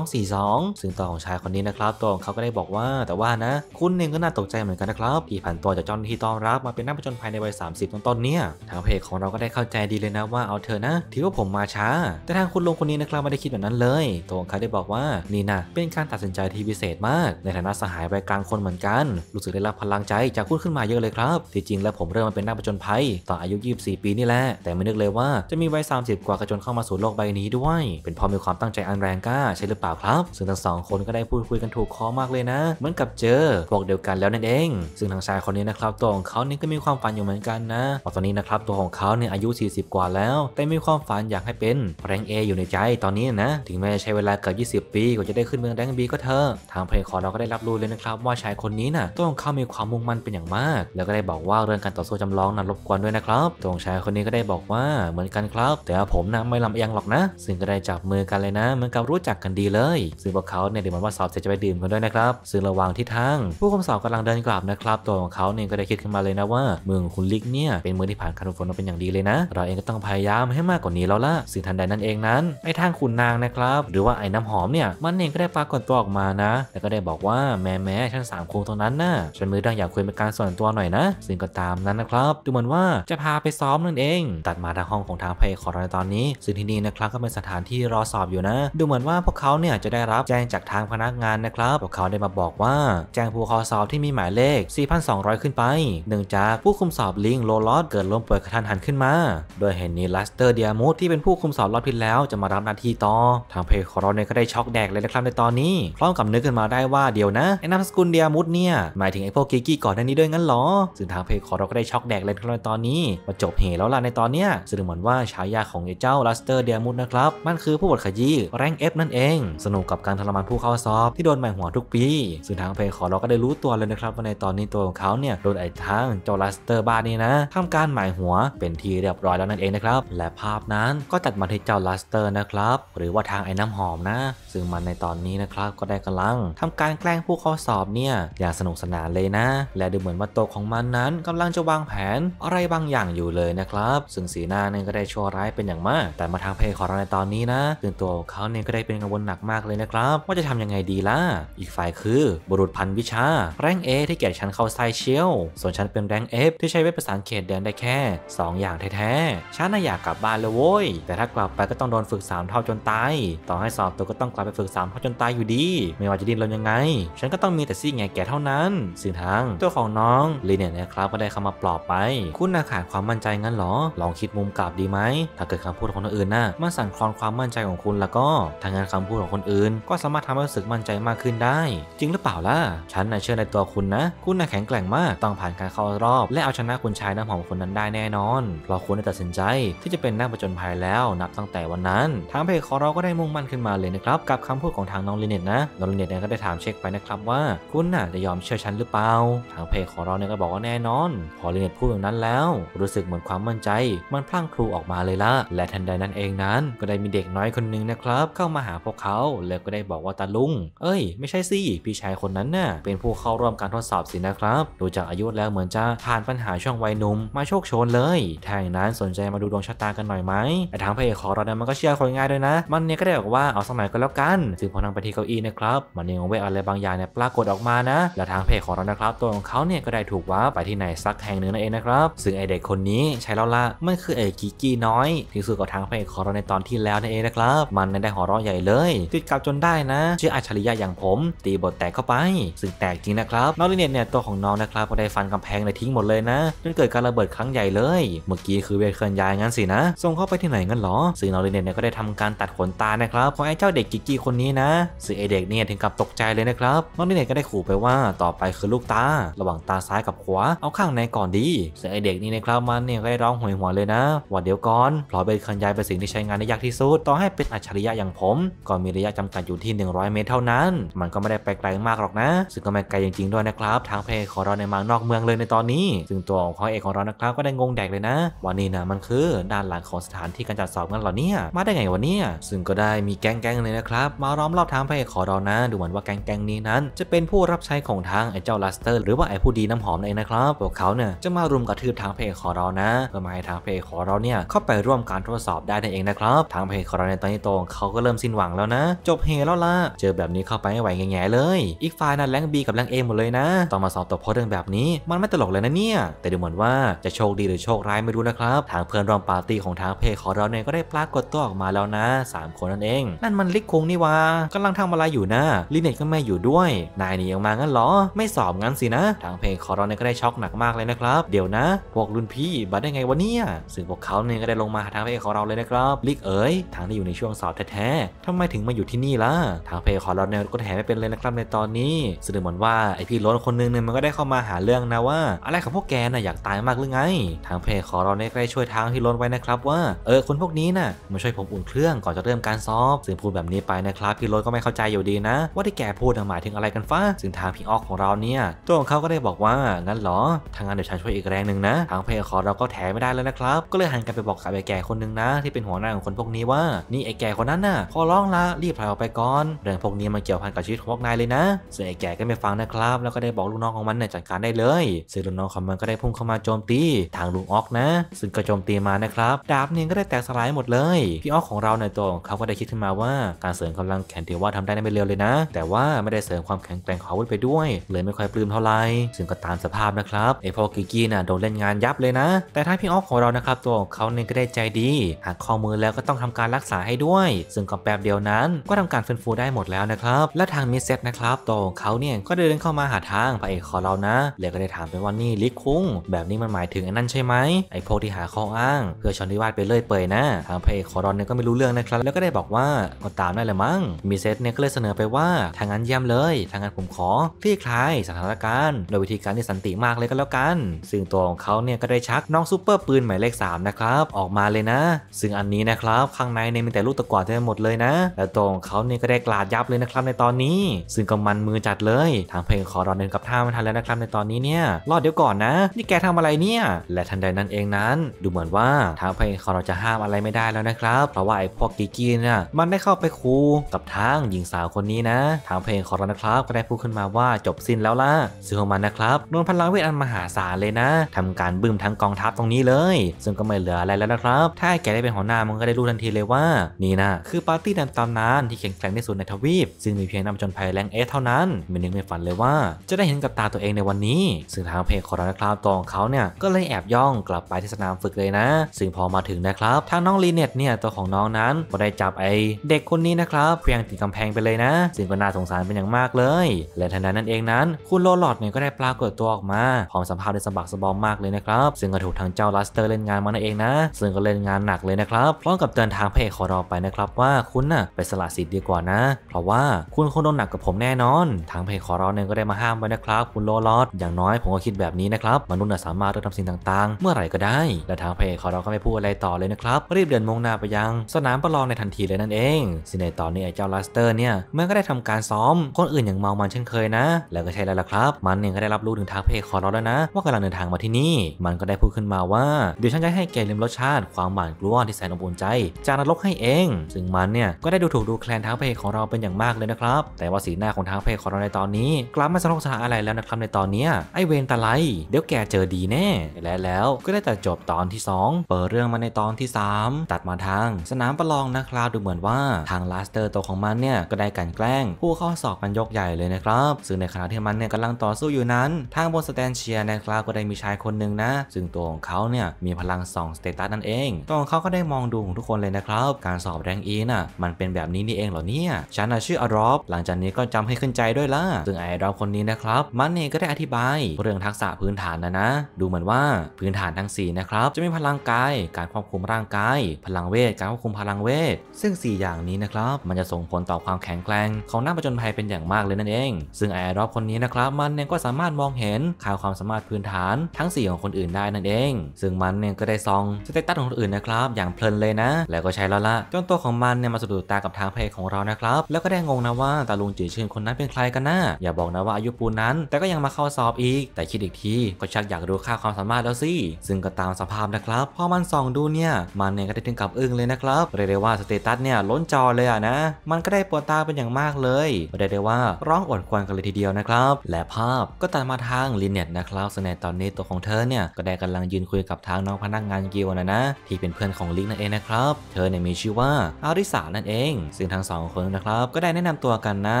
4242 ซึ่งตัวของชายคนนี้นะครับตัวของเขาก็ได้บอกว่าแต่ว่านะ คุณเองก็น่าตกใจเหมือนกันนะครับที่ผ่านตัวจากเจ้าหน้าที่ต้อนรับมาเป็นนักผจญภัยในวัย30ต้นๆเนี่ยทางเพจของเราก็ได้เข้าใจดีเลยนะว่าเอาเธอนะถือว่าผมมาช้า แต่ทางคุณลงคนนี้นะครับไม่ได้คิดแบบนั้นเลยัวงขาได้บอกว่านี่นะเป็นการตัดสินใจที่พิเศษมาก ในฐานะสหายไปกลางคนเหมือนกัน รู้สึกได้รับพลังใจจากพูดขึ้นมาเยอะเลยครับที่จริงแล้วผมเริ่มมาเป็นนักประจนภัยตอนอายุ 24 ปีนี่แหละแต่ไม่นึกเลยว่าจะมีวัย30 กว่ากระจนเข้ามาสู่โลกใบนี้ด้วย เป็นพอมีความตั้งใจอันแรงกล้าใช่หรือเปล่าครับ ซึ่งทั้งสองคนก็ได้พูดคุยกันถูกคอมากเลยนะ เหมือนกับเจอพวกเดียวกันแล้วนั่นเอง ซึ่งทางชายคนนี้นะครับตัวของเขานี่ก็มีความฝันอยู่เหมือนกันนะตอนนี้นะครับตัวของเขาเนี่ยอายุ 40 กว่าแล้ว แต่มีความฝันอยากให้เป็นแรงเอ อยู่ในใจตอนนี้นะถึงแม้ใช้เวลาเกือบ20 ปีกว่าจะได้ขึ้นเมืองแดงบีก็เถอะทางเพลงขอเราก็ได้รับรู้เลยนะครับ ว่าชายคนนี้นะ่ะตัวของเขามีความมุ่งมั่นเป็นอย่างมาก แล้วก็ได้บอกว่าเรื่องการต่อสู้จำลองนั้นรบกวนด้วยนะครับตัวของชายคนนี้ก็ได้บอกว่าเหมือนกันครับ แต่ผมนะไม่ลำเอียงหรอกนะ ซึ่งก็ได้จับมือกันเลยนะ เหมือนกับรู้จักกันดีเลยซึ่งพวกเขาเนี่ยเดี๋ยวมันว่าสอบเสร็จจะไปดื่มกันด้วยนะครับซึ่งระหว่างที่ทางผู้คุมสอบกำลังเดินกลับนะครับ ตัวของเขาเนี่ยก็ได้คิดขึ้นมาเลยนะว่าเมืองคุณลิกเนี่ยเป็นเมืองที่ผ่านการฝนมาเป็นอย่างดีเลยนะ เราเองก็ต้องพยายามให้มากกว่านี้แล้วล่ะซึ่งทันใดนั้นเองนั้นไอ้ทางขุนนางนะครับหรือว่าไอ้น้ำหอมเนี่ยมันเองก็ได้ปรากฏตัวออกมานะแล้วก็ได้บอกว่าแม่แม่ชั้นมคงตรงนั้นนะ่ะฉันมือดังอยากคุยเป็นการส่วนตัวหน่อยนะซึ่งก็ตามนั้นนะครับ ดูเหมือนว่าจะพาไปซ้อมนั่นเอง ตัดมาทางห้องของทางพย์เออร์ในตอนนี้ซึ่งที่นี่นะครับก็เป็นสถานที่รอสอบอยู่นะ ดูเหมือนว่าพวกเขาเนี่ยจะได้รับแจ้งจากทางพนักงานนะครับพวกเขาได้มาบอกว่าแจ้งผู้ขอสอบที่มีหมายเลข 4,200 ขึ้นไปเนื่องจากผู้คุมสอบลิงโลลอดเกิดล้มป่วยกระทันหันขึ้นมาโดยเห็นนี้ลัสเตอร์เดียมูที่เป็นผู้คุมสอบรอบที่แล้ว จะมารับหน้าที่ต่อทางเพของเราเนี่ยก็ได้ช็อกแดกเลยนะครับในตอนนี้ พร้อมกับนึกขึ้นมาได้ว่าเดี๋ยวนะไอ้นามสกุลเดียมุดเนี่ยหมายถึงไอ้พวกกิกี้ก่อนหน้านี้ด้วยงั้นหรอซึ่งทางเพจของเราก็ได้ช็อกแดกเลยนะครับในตอนนี้มาจบเหตุแล้วล่ะในตอนเนี้ยสึ่งเหมือนว่าฉายาของไอ้เจ้าลัสเตอร์เดียมุดนะครับมันคือผู้บดขยี้แรงเอฟนั่นเอง สนุกกับการทรมานผู้เข้าสอบที่โดนหมายหัวทุกปีซึ่งทางเพจของเราก็ได้รู้ตัวเลยนะครับว่าในตอนนี้ตัวของเขาเนี่ยโดนไอ้ทางเจ้าลัสเตอร์บ้านนี่นะทำการหมายหัวเป็นทีเรียบร้อยแล้วนั่นเองนะครับและภาพนั้นก็ตัดมาที่เจ้าลัสเตอร์นะครับหรือว่าทางไอ้น้ำหอมนะซึ่งมันในตอนนี้นะครับก็ได้กำลังทำการแกล้งผู้เข้าสอบเนี่ยอย่างสนุกสนานเลยนะ และดูเหมือนว่าตัวของมันนั้น กำลังจะวางแผนอะไรบางอย่างอยู่เลยนะครับ ซึ่งสีหน้าเนี่ยก็ได้ชั่วร้ายเป็นอย่างมาก แต่มาทางเพลของเราในตอนนี้นะซึ่งตัวเขาเนี่ยก็ได้เป็นกังวลหนักมากเลยนะครับว่าจะทำยังไงดีล่ะอีกฝ่ายคือ บุรุษพันวิชา แรงเอที่เก่ชด้ันเข้าไซเชียวส่วนชั้นเป็นแรงเอฟที่ใช้เว็บภาษาเขตแดนได้แค่ 2 อย่างแท้ๆชั้นน่ะอยากกลับบ้านเลยโว้ยแต่ถ้ากลับไปก็ต้องโดนฝึก3เท่าจนตายต่อใให้สอบตัวก็ต้องกลับไปฝึกสามเราะจนตายอยู่ดี ไม่ว่าจะดิ้นรนยังไง ฉันก็ต้องมีแต่ซี่แงแก่เท่านั้นสื่อทางตัวของน้องลีเนี่ยนะครับ ก็ได้เข้ามาปลอบไป คุณน่าขาดความมั่นใจงั้นหรอลองคิดมุมกลับดีไหมถ้าเกิดคำพูดของคนอื่นนะ่ะมันสั่นคลอนความมั่นใจของคุณแล้วก็ทางงานคำพูดของคนอื่น ก็สามารถทำให้รู้สึกมั่นใจมากขึ้นได้ จริงหรือเปล่าล่ะฉันน่ะเชื่อในตัวคุณนะ คุณน่ะแข็งแกร่งมากต้องผ่านการเข้ารอบ และเอาชนะคุณชายน้ำหอมคนนั้นได้แน่นอนเพราะคุณได้ตัดสินใจที่จะเป็นนักประจนภัยแล้ว นับตั้งแต่วันนั้นท้งเพจของเราก็ได้มุ่งมั่นขึ้นมาเลยนะครับกับคำพูดของทางน้องลินเน็ตนะน้องลินเน็ตเนี่ยก็ได้ถามเช็คไปนะครับว่า คุณน่ะจะยอมเชื่อฉันหรือเปล่าทางเพจของเราเนี่ยก็บอกว่าแน่นอน พอลินเน็ตพูดอย่างนั้นแล้ว รู้สึกเหมือนความมั่นใจ มันพลั่งครูออกมาเลยละและทันใดนั้นเองนั้น ก็ได้มีเด็กน้อยคนนึงนะครับ เข้ามาหาพวกเขาแล้วก็ได้บอกว่าตาลุงเอ้ย ไม่ใช่สิพี่ชายคนนั้นน่ะเป็นผู้เข้าร่วมการทดสอบสินะครับดูจากอายุแล้วเหมือนจะผ่านปัญหาช่วงวัยหนุ่มมาโชคโชนเลยทางนั้นสนใจมาดูดวงชะตากันหน่อยไหมไอ้ทางเพจของเราเนี่ยมันก็เชื่อคนง่ายด้วยนะ มันเนี่ยก็ได้บอกว่าว่าเอาสั่อยก็แล้วกันซึ่งพอนั่งไปที่เก้าอี้นะครับ มันยังเว้อะไรบางอย่างเนี่ยปรากฏออกมานะ และทางเพจของเรานะครับ ตัวของเขาเนี่ยก็ได้ถูกว่าไปที่ไหนซักแห่งหนึ่งนั่นเองนะครับ ซึ่งไอเด็กคนนี้ใช้แล้วละมันคือไอกิกี้น้อยที่สู้กับทางเพจของเราในตอนที่แล้วนั่นเองนะครับ มันได้หัวเราะใหญ่เลยติดกับจนได้นะ ชื่ออัจฉริยะอย่างผม ตีบทแตกเข้าไป ซึ่งแตกจริงนะครับนอริเนตเนี่ยตัวของน้องนะครับก็ได้ฟันกำแพงเลยทิ้งหมดเลยนะจนเกิดการระเบิดครั้งใหญ่เลย เมื่อกี้คือเวทเคลื่อนย้ายงั้นสินะส่งเข้าไปที่ไหนงั้นหรอซึ่งนอลิเนตเนี่ยก็ได้ทำการตัดขนตานะครับับของไอ้เจ้าเด็กกิกกีคนนี้นะซึ่งไอเด็กเนี่ยถึงกับตกใจเลยนะครับน้องี่เนียก็ได้ขู่ไปว่าต่อไปคือลูกตา ระหว่างตาซ้ายกับขวาเอาข้างไหนก่อนดีซึ่งไอเด็กนี่นะครับ มันเนี่ยก็ได้ร้องห่วยหัวเลยนะว่าเดี๋ยวก่อนพลอยเป็นคันยายเป็นสิ่งที่ใช้งานได้ยากที่สุดต่อให้เป็นอัจฉริยะอย่างผมก็มีระยะจำกัดอยู่ที่ 100 เมตรเท่านั้น มันก็ไม่ได้ไปไกลมากหรอกนะซึ่งก็ไม่ไกลจริงๆด้วยนะครับทางเพลของเราในมางนอกเมืองเลยในตอนนี้ ซึ่งตัวของเอาเอกของเรานะครับก็ได้งงแดกเลยนะวันนี้นะมันคือ ด้านหลังของสถานที่การจัดสอบกันเหรอเนี่ยมาได้ไงวันนี้ซึ่งก็ได้มีีแก๊งๆ เลยนะครับ มาล้อมรอบทางพระเอกขอรอนะ ดูเหมือนว่าแก๊งๆ นี้นั้น จะเป็นผู้รับใช้ของทางไอ้เจ้าลัสเตอร์หรือว่าไอ้ผู้ดีน้ำหอมนั่นเองนะครับพวกเขาเนี่ยจะมารุมกระทืบทางพระเอกขอรอนะเพื่อมาให้ทางพระเอกขอรอเนี่ยเข้าไปร่วมการทดสอบได้นั่นเองนะครับ ทางพระเอกขอรอในตอนนี้ตรงเขาก็เริ่มสิ้นหวังแล้วนะ จบเฮแล้วล่ะเจอแบบนี้เข้าไปไม่ไหวแง่เลยอีกฝ่ายนั้นแรงบีกับแรงเอหมดเลยนะต้องมาสอบตกเพราะเรื่องแบบนี้ มันไม่ตลกเลยนะเนี่ยแต่ดูเหมือนว่าจะโชคดีหรือโชคร้ายไม่รู้นะครับทางเพื่อนร่วมปาร์ตี้ของทางเอกขอเราเนี่ยก็ได้ปรากฏตัวออกมาแล้วนะ 3 คนนั่นเองนั่นมันลิกคงนี่วะกำลังทำอะไรอยู่นะลิเนตก็ไม่อยู่ด้วย นายหนีออกมางั้นหรอ ไม่สอบงั้นสินะ ทางเพลงคอร์เนี่ยก็ได้ช็อกหนักมากเลยนะครับ เดี๋ยวนะ พวกรุ่นพี่บัดได้ไงวะเนี่ยซึ่งพวกเขาเนี่ยก็ได้ลงมาทางเพลงของเราเลยนะครับ ลิกเอ๋ย ทางที่อยู่ในช่วงสอบแท้ๆ ทำไมถึงมาอยู่ที่นี่ล่ะ ทางเพลงคอร์เนี่ยก็แถมไม่เป็นเลยนะครับในตอนนี้แสดงเหมือนว่าไอพี่ล้นคนนึงเนี่ยมันก็ได้เข้ามาหาเรื่องนะว่า อะไรของพวกแกน่ะอยากตายมากหรือไง ทางเพงของเราได้ช่วยทางที่ล้นไว้นะครับว่าเออคนพวกนี้น่ะมาช่วยผมอุ่นเครื่องก่อนจะเริ่มการซ้อมอกซึ่งพูดแบบนี้ไปนะครับพี่รถก็ไม่เข้าใจอยู่ดีนะ ว่าที่แกพูดหมายถึงอะไรกันฟ้าซึ่งทางพี่ออกของเราเนี่ยตัวของเขาก็ได้บอกว่างั้นหรอ ทางงานเดี๋ยวฉันช่วยอีกแรงหนึ่งนะ ทางเพ์ขอเราก็แถไม่ได้แล้วนะครับ ก็เลยหันกันไปบอกกับไอ้แก่คนหนึ่งนะ ที่เป็นหัวหน้าของคนพวกนี้ว่านี่ไอ้แก่คนนั้นน่ะพอร้องละรีบพาออกไปก่อนเรื่องพวกนี้มันเกี่ยวพันกับชีวิตพวกนายเลยนะส่วนไอ้แก่ก็ไม่ฟังนะครับ แล้วก็ได้บอกลูกน้องของมันเนี่ยจัดการได้เลยซึ่งลูกน้องของมันก็ได้พุ่งเข้ามาโจมตีทางลุงออกนะ ซึ่งก็โจมตีมานะครับดาบเนี่ก็ได้แตกสลายหมดเลยพี่ออกของเราในตัวเขาก็ได้คิดขึ้นมมาว่าการเสริมกำลังแขนถือว่าทำ ได้ไม่เร็วเลยนะ แต่ว่าไม่ได้เสริมความแข็งแกร่งของวุฒไปด้วย เลยไม่ค่อยปลื้มเท่าไหร่ซึ่งก็ตามสภาพนะครับไอพอกิกี้น่ะโดนเล่นงานยับเลยนะแต่ถ้าพี่ออฟของเรานะครับตัวของเขาเนี่ยก็ได้ใจดี หากข้อมือแล้วก็ต้องทำการรักษาให้ด้วย ซึ่งกับแป๊บเดียวนั้น ก็ทำการฟื้นฟูได้หมดแล้วนะครับและทางมิเซตนะครับตัวของเขาเนี่ยก็เดินเข้ามาหาทางพระเอกของเรานะเลยก็ได้ถามไปว่านี่ลิคุ้ง แบบนี้มันหมายถึงไอ้นั่นใช่ไหมไอพ่กที่หาข้ออ้าง เพื่อชนิวาสไปเลื่อยเปื่อยนะทางพระเอกของเราเนี่ยก็ไม่รู้เรื่องนะครับแล้วก็ได้บอกว่าก็ตามได้เลยมั้ง มีเซตเนี่ยก็เลยเสนอไปว่า ทางนั้นเยี่ยมเลยทางนั้นผมขอคลี่คลายสถานการณ์โดยวิธีการที่สันติมากเลยก็แล้วกัน ซึ่งตัวของเขาเนี่ยก็ได้ชักน้องซูเปอร์ปืนหมายเลข3นะครับออกมาเลยนะ ซึ่งอันนี้นะครับ ข้างในเนี่ยมีแต่ลูกตะกั่วเต็มหมดเลยนะ แล้วตัวของเขาเนี่ยก็ได้กลาดยับเลยนะครับในตอนนี้ ซึ่งก็มันมือจัดเลย ทางเพลงขอรอเดินกับท่าไม่ทันแล้วนะครับในตอนนี้เนี่ย รอดเดี๋ยวก่อนนะ นี่แกทำอะไรเนี่ย และทันใดนั้นเองนั้น ดูเหมือนว่าทางเพลงขอเราจะห้ามอะไรไม่ได้แล้วนะครับเพราะว่าไอ้พวกกิกี้เนี่ยมัมันได้เข้าไปคูกับทาง หญิงสาวคนนี้นะทางเพลงของเรานะครับก็ได้พูดขึ้นมาว่าจบสิ้นแล้วล่ะซึ่งของมันนะครับโดนพลังเวทอันมหาศาลเลยนะ ทำการบึ้มทั้งกองทัพตรงนี้เลย ซึ่งก็ไม่เหลืออะไรแล้วนะครับ ถ้าแกได้เป็นหัวหน้ามันก็ได้รู้ทันทีเลยว่า นี่นะคือปาร์ตี้ดันตำนานที่แข็งแกร่งที่สุดในทวีป ซึ่งมีเพียงนำจนภัยแรงเอสเท่านั้นไม่นึกไม่ฝันเลยว่า จะได้เห็นกับตาตัวเองในวันนี้ ซึ่งทางเพลงของเรานะครับกองเขาเนี่ย ก็เลยแอบย่องกลับไปที่สนามฝึกเลยนะ ซึ่งพอมาถึงนะครับทางน้องลีเน็ตเนี่ยตัวของน้องนั้นก็ได้จับไเด็กคนนี้นะครับเพียงติดกำแพงไปเลยนะซึ่งก็น่าสงสารเป็นอย่างมากเลย และทันใดนั้นเองนั้น คุณโรลอดเนี่ยก็ได้ปรากฏตัวออกมา พร้อมสัมภาษณ์ด้สมสบักสบอมมากเลยนะครับ ซึ่งก็ถูกทางเจ้าลัสเตอร์เล่นงานมานั่นเองนะ ซึ่งก็เล่นงานหนักเลยนะครับพร้อมกับเตือนทางพเอกขอรอไปนะครับ ว่าคุณน่ะไปสละสิทธิ์ดีกว่านะ เพราะว่าคุณคงโดนหนักกับผมแน่นอน ทางพเอกขอรอเนี่ยก็ได้มาห้ามไว้นะครับ คุณโรลอดอย่างน้อยผมก็คิดแบบนี้นะครับ มนุษย์สามารถเลือกทำสิ่งต่างๆ เมื่อไหร่ก็ได้และทางเพกขอรอก็ไม่พูดอะไรต่อเลยนะครับ รีบเดินมุ่งหน้าไปยัง สนามประลองในทันทีเลยนั่นเองซึ่งในตอนนี้ไอ้เจ้าลัสเตอร์เนี่ย มันก็ได้ทำการซ้อมคนอื่นอย่างเมามันเช่นเคยนะแล้วก็ใช่แล้วล่ะครับ มันเองก็ได้รับรู้ถึงทางพระเอกของเราแล้วนะ ว่ากำลังเดินทางมาที่นี่ มันก็ได้พูดขึ้นมาว่าเดี๋ยวฉันจะให้แกลืมรสชาติ ความหวานกลัวที่แสนอบอุ่นใจ จากนรกให้เองซึ่งมันเนี่ยก็ได้ดูถูกดูแคลนทางพระเอกของเราเป็นอย่างมากเลยนะครับแต่ว่าสีหน้าของทางพระเอกของเราในตอนนี้ กลับมาสนุกสนานอะไรแล้วนะครับในตอนนี้ไอเวนตะไลเดี๋ยวแกเจอดีแน่และแล้วก็ได้แต่จบตอนที่ 2 เปิดเรื่องมาในตอนที่3ตัดมาทาง สนามประลองนะครับดูเหมือนว่าทางลาสเตอร์ตัวของมันเนี่ยก็ได้กันแกล้ง ผู้ข้อสอกมันยกใหญ่เลยนะครับ ซึ่งในขณะที่มันเนี่ยกำลังต่อสู้อยู่นั้น ทางบนสแตนเชียนะครับก็ได้มีชายคนหนึ่งนะ ซึ่งตัวของเขาเนี่ยมีพลังสองสเตตัสนั่นเอง ตัวของเขาก็ได้มองดูของทุกคนเลยนะครับ การสอบแรงอีน่ะมันเป็นแบบนี้นี่เองเหรอเนี่ยฉันชื่ออารอบหลังจากนี้ก็จำให้ขึ้นใจด้วยล่ะซึ่งไอรอบคนนี้นะครับมันเนี่ยก็ได้อธิบาย เรื่องทักษะพื้นฐานนะนะดูเหมือนว่าพื้นฐานทั้ง4นะครับจะมีพลังกายการควบคุมร่างกายพลังเวทการควบคุมพลังเวทซึ่ง4 4อย่างนี้นะครับ มันจะส่งผลต่อความแข็งแกร่งของนักประจนภัยเป็นอย่างมากเลยนั่นเอง ซึ่งไอรอบคนนี้นะครับมันเนี่ยก็สามารถมองเห็นข่าวความสามารถพื้นฐานทั้ง4ของคนอื่นได้นั่นเอง ซึ่งมันเนี่ยก็ได้ซองสเตตัสของคนอื่นนะครับอย่างเพลินเลยนะ แล้วก็ใช้แล้วละจนตัวของมันเนี่ยมาสะดุดตากับทางเพลของเรานะครับ แล้วก็ได้งงนะว่าตาลุงจือชื่นคนนั้นเป็นใครกันนะอย่าบอกนะว่าอายุปูนนั้น แต่ก็ยังมาเข้าสอบอีก แต่คิดอีกทีก็ชักอยากรู้ค่าความสามารถแล้วสิซึ่งก็ตามสภาพนะครับพอมันส่องดูเนี่ยมันเนี่ยก็ได้ถึงกับอึ้งเลยนะครับ เรียกได้ว่าสเตตัสเนี่ยล้นจอเลยอ่ะนะ มันก็ได้ปวดตาเป็นอย่างมากเลยได้ได้ว่าร้องอดควรกันเลยทีเดียวนะครับ และภาพก็ตัดมาทางลินเน็ตนะครับในตอนนี้ตัวของเธอเนี่ยก็ได้กำลังยืนคุยกับทางน้องพนักงานกิวนะนะ ที่เป็นเพื่อนของลิงนั่นเองนะครับ เธอเนี่ยมีชื่อว่าอาริสานั่นเอง ซึ่งทั้งสองคนนะครับ ก็ได้แนะนำตัวกันนะ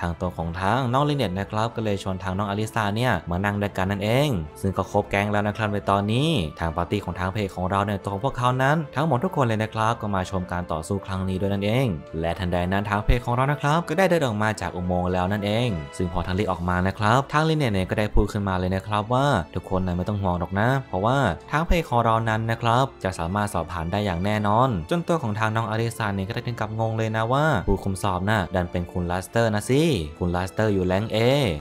ทางตัวของทางน้องลินเน็ตนะครับก็เลยชวนทางน้องอาริสาเนี่ยมานั่งด้วยกันนั่นเอง ซึ่งก็ครบแก๊งแล้วนะครับในตอนนี้ ทางปาร์ตี้ของทางเพจของเราเนี่ยตัวของพวกเขานั้น ทั้งหมดทุกคนเลยนะครับก็มาชมการต่อสู้ครั้งนี้ด้วยนั่นเองและทันใดนั้นทางเพจของเรานะครับก็ได้เดินออกมาจากอุโมงค์แล้วนั่นเองซึ่งพอทางลิออกมานะครับทางลินเนี่ยก็ได้พูดขึ้นมาเลยนะครับ ว่าทุกคนนนไม่ต้องห่วงหรอกนะ เพราะว่าทางเพจของเรานั้นนะครับจะสามารถสอบผ่านได้อย่างแน่นอน จนตัวของทางน้องอาริซานเนี่ยก็ได้ถึงกับงงเลยนะ ว่าผู้คุมสอบนะ่ะดันเป็นคุณลาสเตอร์นะสิคุณลาสเตอร์อยู่แรงเอ